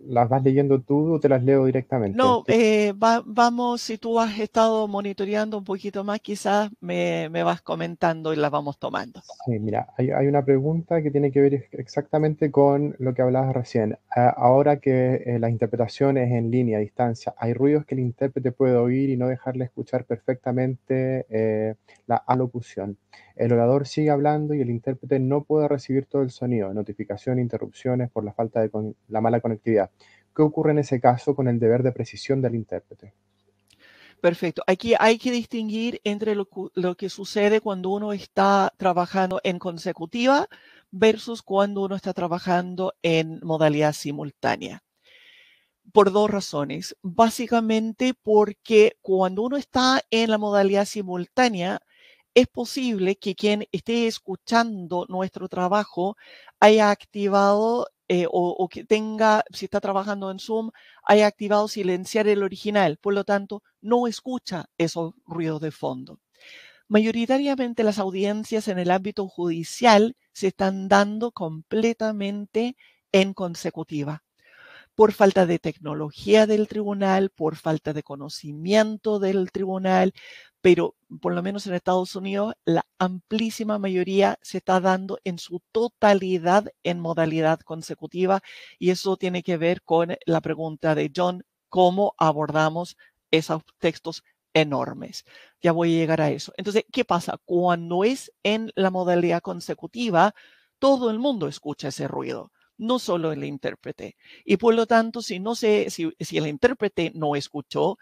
¿Las vas leyendo tú o te las leo directamente? No, eh, vamos, si tú has estado monitoreando un poquito más, quizás me, me vas comentando y las vamos tomando. Sí, mira, hay, hay, una pregunta que tiene que ver exactamente con lo que hablabas recién. ahora que eh, la interpretación es en línea, a distancia, hay ruidos que el intérprete puede oír y no dejarle escuchar perfectamente eh, la alocución. El orador sigue hablando y el intérprete no puede recibir todo el sonido, Notificación, interrupciones por la falta de la mala conectividad. ¿Qué ocurre en ese caso con el deber de precisión del intérprete? Perfecto. Aquí hay que distinguir entre lo, que sucede cuando uno está trabajando en consecutiva versus cuando uno está trabajando en modalidad simultánea. Por dos razones. Básicamente porque cuando uno está en la modalidad simultánea, es posible que quien esté escuchando nuestro trabajo haya activado eh, o, o, que tenga, si está trabajando en Zoom, haya activado silenciar el original. Por lo tanto, no escucha esos ruidos de fondo. Mayoritariamente las audiencias en el ámbito judicial se están dando completamente en consecutiva por falta de tecnología del tribunal, por falta de conocimiento del tribunal, pero por lo menos en Estados Unidos la amplísima mayoría se está dando en su totalidad en modalidad consecutiva y eso tiene que ver con la pregunta de John, ¿cómo abordamos esos textos enormes? Ya voy a llegar a eso. Entonces, ¿qué pasa? Cuando es en la modalidad consecutiva, todo el mundo escucha ese ruido no solo el intérprete. Y por lo tanto, si no sé, si, el intérprete no escuchó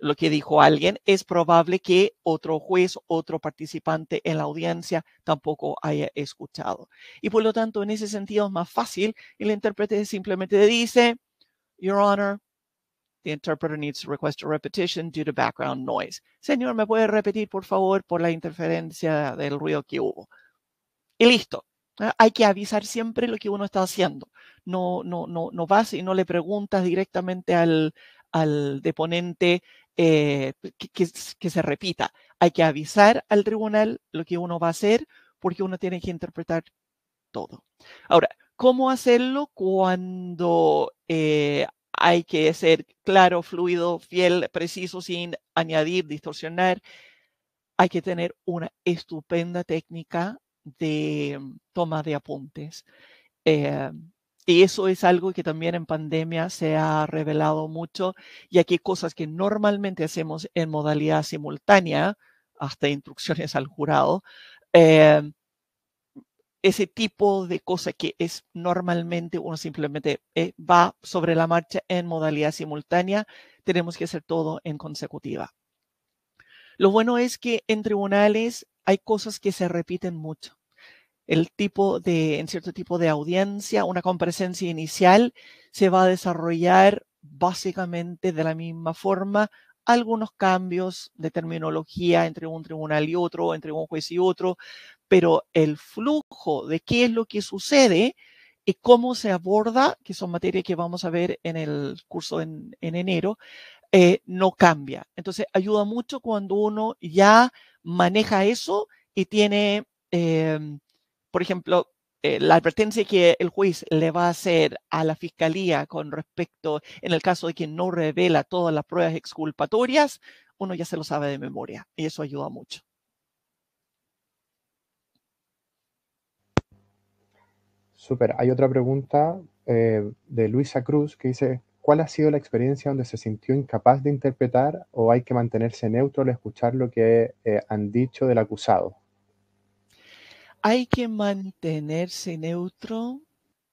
lo que dijo alguien, es probable que otro juez, otro participante en la audiencia tampoco haya escuchado. Y por lo tanto, en ese sentido es más fácil, el intérprete simplemente dice, Your Honor, the interpreter needs to request a repetition due to background noise. Señor, ¿me puede repetir, por favor, por la interferencia del ruido que hubo? Y listo. ¿eh? Hay que avisar siempre lo que uno está haciendo. No, no, no, no vas y no le preguntas directamente al, deponente eh, que, se repita. Hay que avisar al tribunal lo que uno va a hacer porque uno tiene que interpretar todo. Ahora, ¿cómo hacerlo cuando eh, hay que ser claro, fluido, fiel, preciso, sin añadir, distorsionar? Hay que tener una estupenda técnica de mm, toma de apuntes. Eh, y eso es algo que también en pandemia se ha revelado mucho, ya que cosas que normalmente hacemos en modalidad simultánea, hasta instrucciones al jurado, eh, ese tipo de cosa que es normalmente uno simplemente eh, va sobre la marcha en modalidad simultánea, tenemos que hacer todo en consecutiva. Lo bueno es que en tribunales hay cosas que se repiten mucho el tipo de, en cierto tipo de audiencia, una comparecencia inicial se va a desarrollar básicamente de la misma forma, algunos cambios de terminología entre un tribunal y otro, entre un juez y otro, pero el flujo de qué es lo que sucede y cómo se aborda, que son materias que vamos a ver en el curso en, en enero, eh, no cambia. Entonces ayuda mucho cuando uno ya maneja eso y tiene... Em, por ejemplo, eh, la advertencia que el juez le va a hacer a la fiscalía con respecto en el caso de quien no revela todas las pruebas exculpatorias, uno ya se lo sabe de memoria y eso ayuda mucho. Súper. Hay otra pregunta eh, de Luisa Cruz que dice, ¿cuál ha sido la experiencia donde se sintió incapaz de interpretar o hay que mantenerse neutro al escuchar lo que eh, han dicho del acusado? Hay que mantenerse neutro,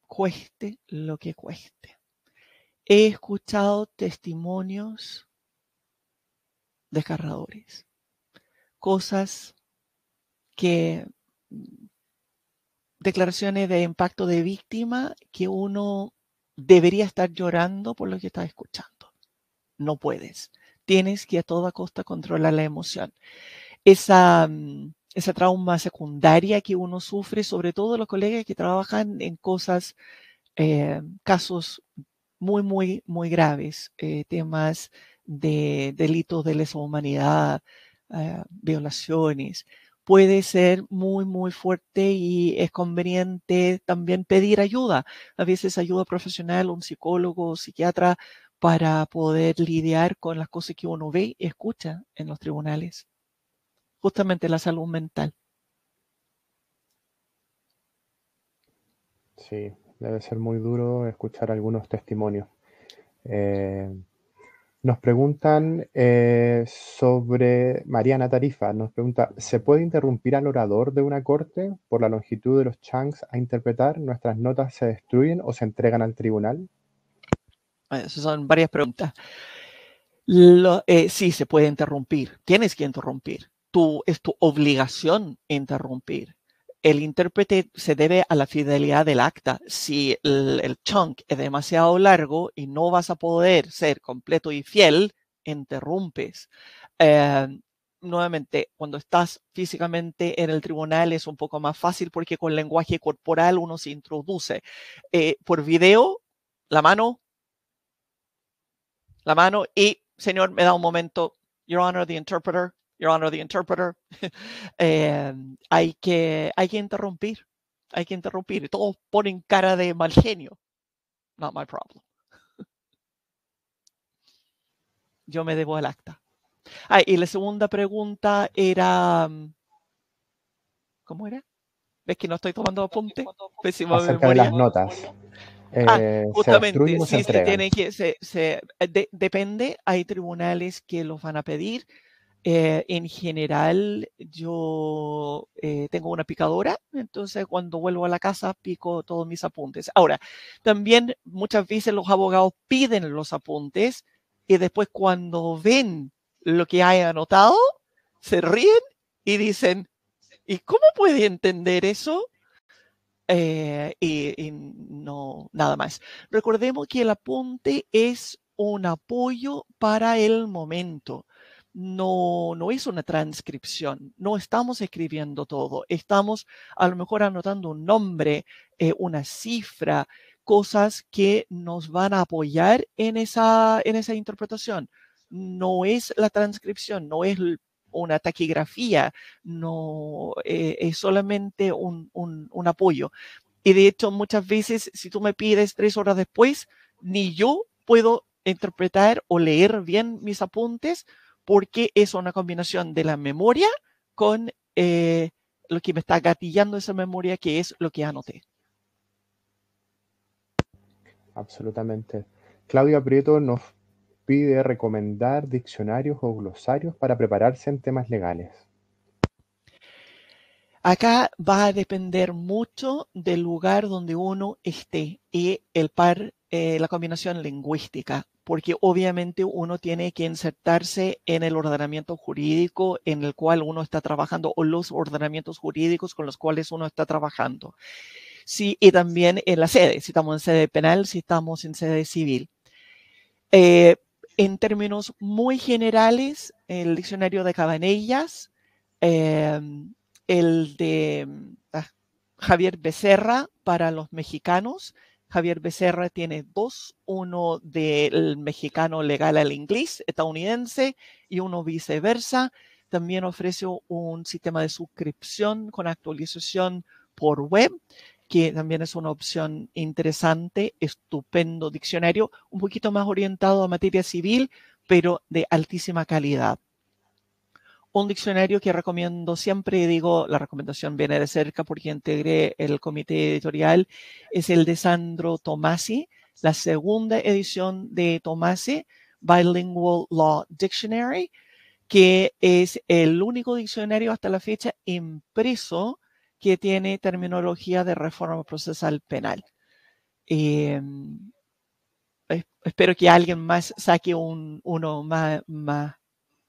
cueste lo que cueste. He escuchado testimonios desgarradores, cosas que declaraciones de impacto de víctima que uno debería estar llorando por lo que está escuchando. No puedes. Tienes que a toda costa controlar la emoción. Esa mm, esa trauma secundaria que uno sufre, sobre todo los colegas que trabajan en cosas, eh, casos muy, muy, muy graves, eh, temas de delitos de lesa humanidad, eh, violaciones. Puede ser muy, muy fuerte y es conveniente también pedir ayuda, a veces ayuda profesional, un psicólogo, psiquiatra, para poder lidiar con las cosas que uno ve y escucha en los tribunales justamente la salud mental. Sí, debe ser muy duro escuchar algunos testimonios. Eh, nos preguntan eh, sobre Mariana Tarifa, nos pregunta, ¿se puede interrumpir al orador de una corte por la longitud de los chunks a interpretar? ¿Nuestras notas se destruyen o se entregan al tribunal? Ah, esas son varias preguntas. Eh, sí, se puede interrumpir, tienes que interrumpir es tu obligación interrumpir. El intérprete se debe a la fidelidad del acta. Si el, chunk es demasiado largo y no vas a poder ser completo y fiel, interrumpes. Em, nuevamente, cuando estás físicamente en el tribunal es un poco más fácil porque con lenguaje corporal uno se introduce. Eh, por video, la mano, la mano y, señor, me da un momento, Your Honor, the interpreter, Your Honor, the interpreter, em, hay, que, hay que interrumpir, hay que interrumpir. Y todos ponen cara de mal genio. Not my problem. Yo me debo al acta. Ah, y la segunda pregunta era, mm, ¿cómo era? ¿Ves que no estoy tomando apunte? Pésima Acerca de las notas. Ah, eh, justamente, tiene que, se, eh, depende, hay tribunales que los van a pedir, eh, en general, yo eh, tengo una picadora, entonces cuando vuelvo a la casa pico todos mis apuntes. Ahora, también muchas veces los abogados piden los apuntes y después cuando ven lo que hay anotado, se ríen y dicen, ¿y cómo puede entender eso? Eh, y no, nada más. Recordemos que el apunte es un apoyo para el momento no, no es una transcripción, no estamos escribiendo todo, estamos a lo mejor anotando un nombre, eh, una cifra, cosas que nos van a apoyar en esa, en esa interpretación. No es la transcripción, no es una taquigrafía, no eh, es solamente un apoyo. Y de hecho, muchas veces, si tú me pides tres horas después, ni yo puedo interpretar o leer bien mis apuntes porque es una combinación de la memoria con eh, lo que me está gatillando esa memoria, que es lo que anoté. Absolutamente. Claudia Prieto nos pide recomendar diccionarios o glosarios para prepararse en temas legales. Acá va a depender mucho del lugar donde uno esté y el par, eh, la combinación lingüística porque obviamente uno tiene que insertarse en el ordenamiento jurídico en el cual uno está trabajando o los ordenamientos jurídicos con los cuales uno está trabajando. Sí, y también en la sede, si estamos en sede penal, si estamos en sede civil. Eh, en términos muy generales, el diccionario de Cabanellas, eh, el de ah, Javier Becerra para los mexicanos, Javier Becerra tiene dos, uno del mexicano legal al inglés, estadounidense, y uno viceversa. También ofrece un sistema de suscripción con actualización por web, que también es una opción interesante, estupendo diccionario, un poquito más orientado a materia civil, pero de altísima calidad un diccionario que recomiendo siempre, digo, la recomendación viene de cerca porque integré el comité editorial, es el de Sandro Tomasi, la segunda edición de Tomasi, Bilingual Law Dictionary, que es el único diccionario hasta la fecha impreso que tiene terminología de reforma procesal penal. Em, espero que alguien más saque uno más, más,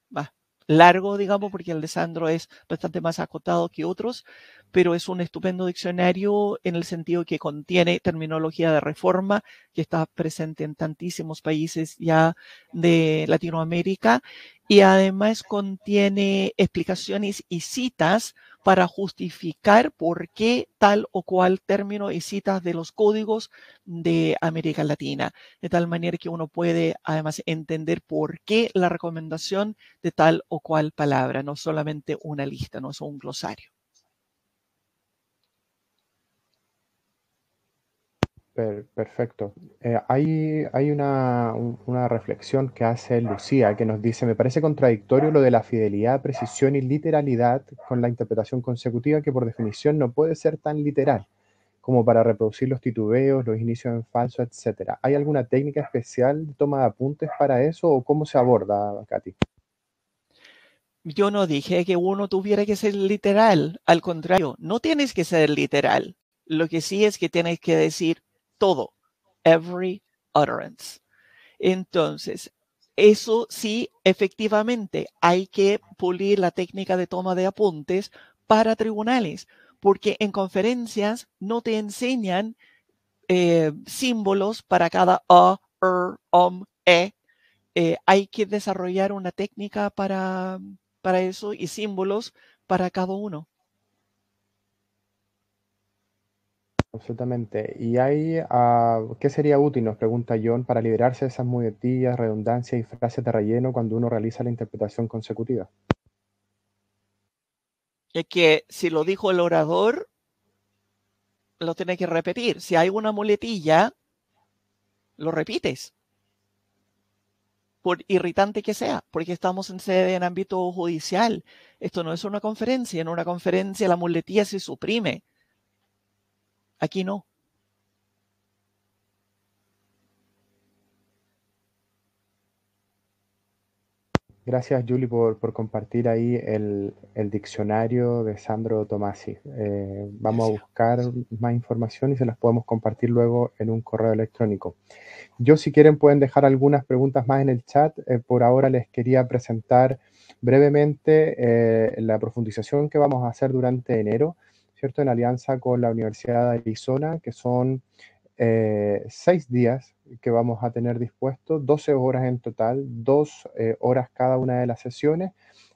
más, largo, digamos, porque el de Sandro es bastante más acotado que otros, pero es un estupendo diccionario en el sentido que contiene terminología de reforma que está presente en tantísimos países ya de Latinoamérica y además contiene explicaciones y citas para justificar por qué tal o cual término y citas de los códigos de América Latina, de tal manera que uno puede además entender por qué la recomendación de tal o cual palabra, no solamente una lista, no es un glosario. perfecto. Eh, hay una, reflexión que hace Lucía que nos dice, me parece contradictorio lo de la fidelidad, precisión y literalidad con la interpretación consecutiva que por definición no puede ser tan literal como para reproducir los titubeos, los inicios en falso, etc. ¿Hay alguna técnica especial de toma de apuntes para eso o cómo se aborda, Katy? Yo no dije que uno tuviera que ser literal, al contrario, no tienes que ser literal. Lo que sí es que tienes que decir, todo, every utterance. Entonces, eso sí, efectivamente, hay que pulir la técnica de toma de apuntes para tribunales, porque en conferencias no te enseñan eh, símbolos para cada a, er, om, e. Eh, hay que desarrollar una técnica para, para eso y símbolos para cada uno. Absolutamente. ¿Y hay, ah, qué sería útil, nos pregunta John, para liberarse de esas muletillas, redundancias y frases de relleno cuando uno realiza la interpretación consecutiva? Es que si lo dijo el orador, lo tiene que repetir. Si hay una muletilla, lo repites. Por irritante que sea, porque estamos en sede en ámbito judicial. Esto no es una conferencia. En una conferencia la muletilla se suprime Aquí no. Gracias, Julie, por, compartir ahí el, diccionario de Sandro Tomasi. Eh, vamos a buscar más información y se las podemos compartir luego en un correo electrónico. Yo, si quieren, pueden dejar algunas preguntas más en el chat. Eh, por ahora les quería presentar brevemente eh, la profundización que vamos a hacer durante enero en alianza con la Universidad de Arizona, que son eh, seis días que vamos a tener dispuestos, 12 horas en total, dos eh, horas cada una de las sesiones.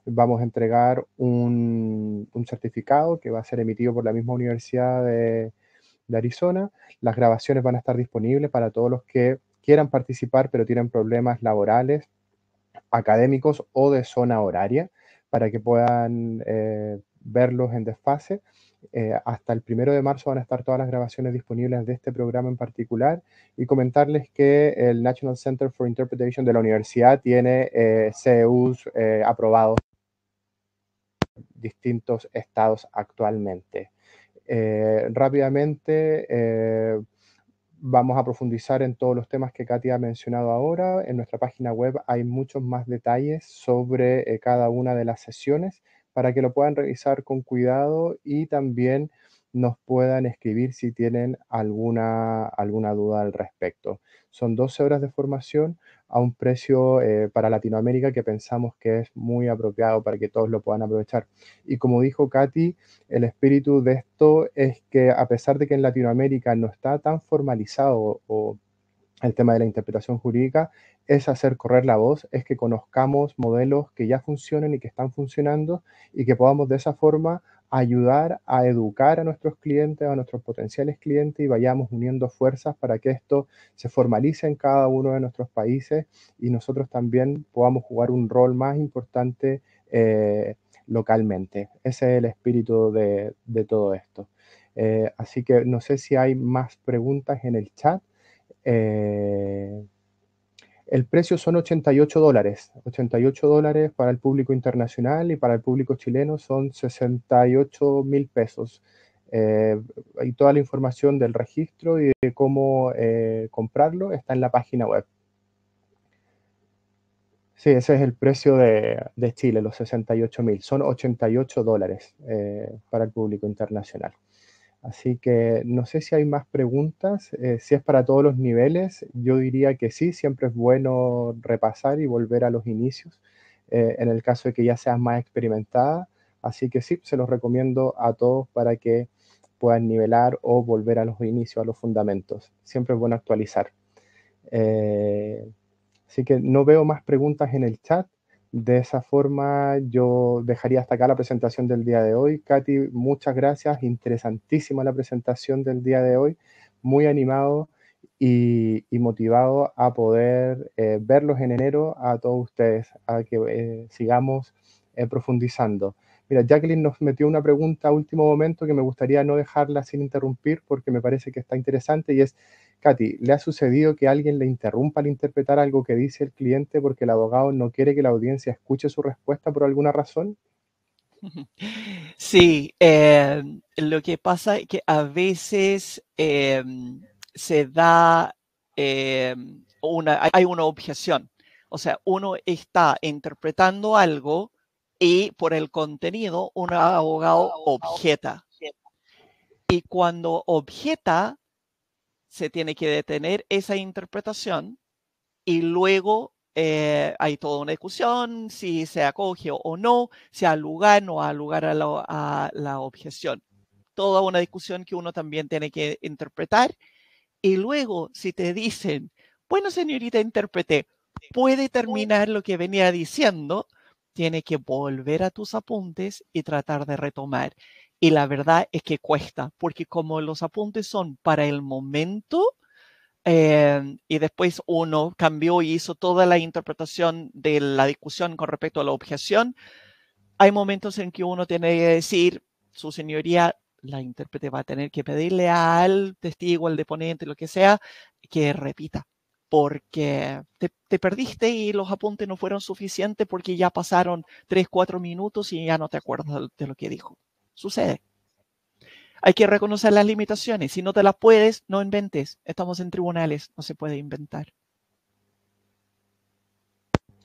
Vamos a entregar un, certificado que va a ser emitido por la misma Universidad de, Arizona. Las grabaciones van a estar disponibles para todos los que quieran participar, pero tienen problemas laborales, académicos o de zona horaria, para que puedan eh, verlos en desfase. Eh, hasta el primero de marzo van a estar todas las grabaciones disponibles de este programa en particular y comentarles que el National Center for Interpretation de la universidad tiene eh, CEUs eh, aprobados distintos estados actualmente. rápidamente vamos a profundizar en todos los temas que Katia ha mencionado ahora. En nuestra página web hay muchos más detalles sobre cada una de las sesiones para que lo puedan revisar con cuidado y también nos puedan escribir si tienen alguna, alguna duda al respecto. Son 12 horas de formación a un precio eh, para Latinoamérica que pensamos que es muy apropiado para que todos lo puedan aprovechar. Y como dijo Katy, el espíritu de esto es que a pesar de que en Latinoamérica no está tan formalizado o el tema de la interpretación jurídica, es hacer correr la voz, es que conozcamos modelos que ya funcionan y que están funcionando y que podamos de esa forma ayudar a educar a nuestros clientes, a nuestros potenciales clientes y vayamos uniendo fuerzas para que esto se formalice en cada uno de nuestros países y nosotros también podamos jugar un rol más importante eh, localmente. Ese es el espíritu de, todo esto. Eh, así que no sé si hay más preguntas en el chat. Eh, el precio son 88 dólares. 88 dólares para el público internacional y para el público chileno son 68 mil pesos. Eh, y toda la información del registro y de cómo eh, comprarlo está en la página web. Sí, ese es el precio de, Chile, los 68 mil. Son 88 dólares para el público internacional. Así que no sé si hay más preguntas, eh, si es para todos los niveles, yo diría que sí, siempre es bueno repasar y volver a los inicios eh, en el caso de que ya seas más experimentada. Así que sí, se los recomiendo a todos para que puedan nivelar o volver a los inicios, a los fundamentos. Siempre es bueno actualizar. Eh, así que no veo más preguntas en el chat. De esa forma, yo dejaría hasta acá la presentación del día de hoy. Katy, muchas gracias. Interesantísima la presentación del día de hoy. Muy animado y, motivado a poder eh, verlos en enero a todos ustedes, a que eh, sigamos eh, profundizando. Mira, Jacqueline nos metió una pregunta a último momento que me gustaría no dejarla sin interrumpir porque me parece que está interesante y es, Katy, ¿le ha sucedido que alguien le interrumpa al interpretar algo que dice el cliente porque el abogado no quiere que la audiencia escuche su respuesta por alguna razón? Sí, em, lo que pasa es que a veces em, se da em, una, hay una objeción. O sea, uno está interpretando algo y por el contenido un abogado objeta. Y cuando objeta, se tiene que detener esa interpretación y luego eh, hay toda una discusión si se acoge o no, si al lugar no al lugar a la, objeción. Toda una discusión que uno también tiene que interpretar. Y luego, si te dicen, bueno, señorita, intérprete puede terminar lo que venía diciendo, tiene que volver a tus apuntes y tratar de retomar. Y la verdad es que cuesta, porque como los apuntes son para el momento, em, y después uno cambió y hizo toda la interpretación de la discusión con respecto a la objeción, hay momentos en que uno tiene que decir, su señoría, la intérprete va a tener que pedirle al testigo, al deponente, lo que sea, que repita, porque te, perdiste y los apuntes no fueron suficientes porque ya pasaron tres, cuatro minutos y ya no te acuerdas de lo que dijo. Sucede. Hay que reconocer las limitaciones. Si no te las puedes, no inventes. Estamos en tribunales, no se puede inventar.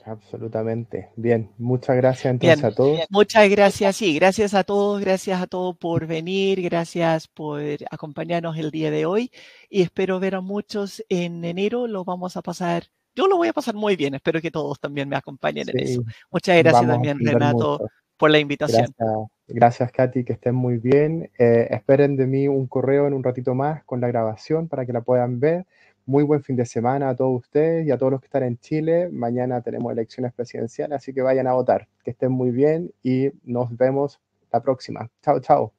Absolutamente. Bien, muchas gracias entonces a todos. Muchas gracias, sí, gracias a todos, gracias a todos por venir, gracias por acompañarnos el día de hoy y espero ver a muchos en enero, lo vamos a pasar. Yo lo voy a pasar muy bien, espero que todos también me acompañen en eso. Muchas gracias también, Renato por la invitación. Gracias, Katy, que estén muy bien. Eh, esperen de mí un correo en un ratito más con la grabación para que la puedan ver. Muy buen fin de semana a todos ustedes y a todos los que están en Chile. Mañana tenemos elecciones presidenciales, así que vayan a votar. Que estén muy bien y nos vemos la próxima. Chao, chao.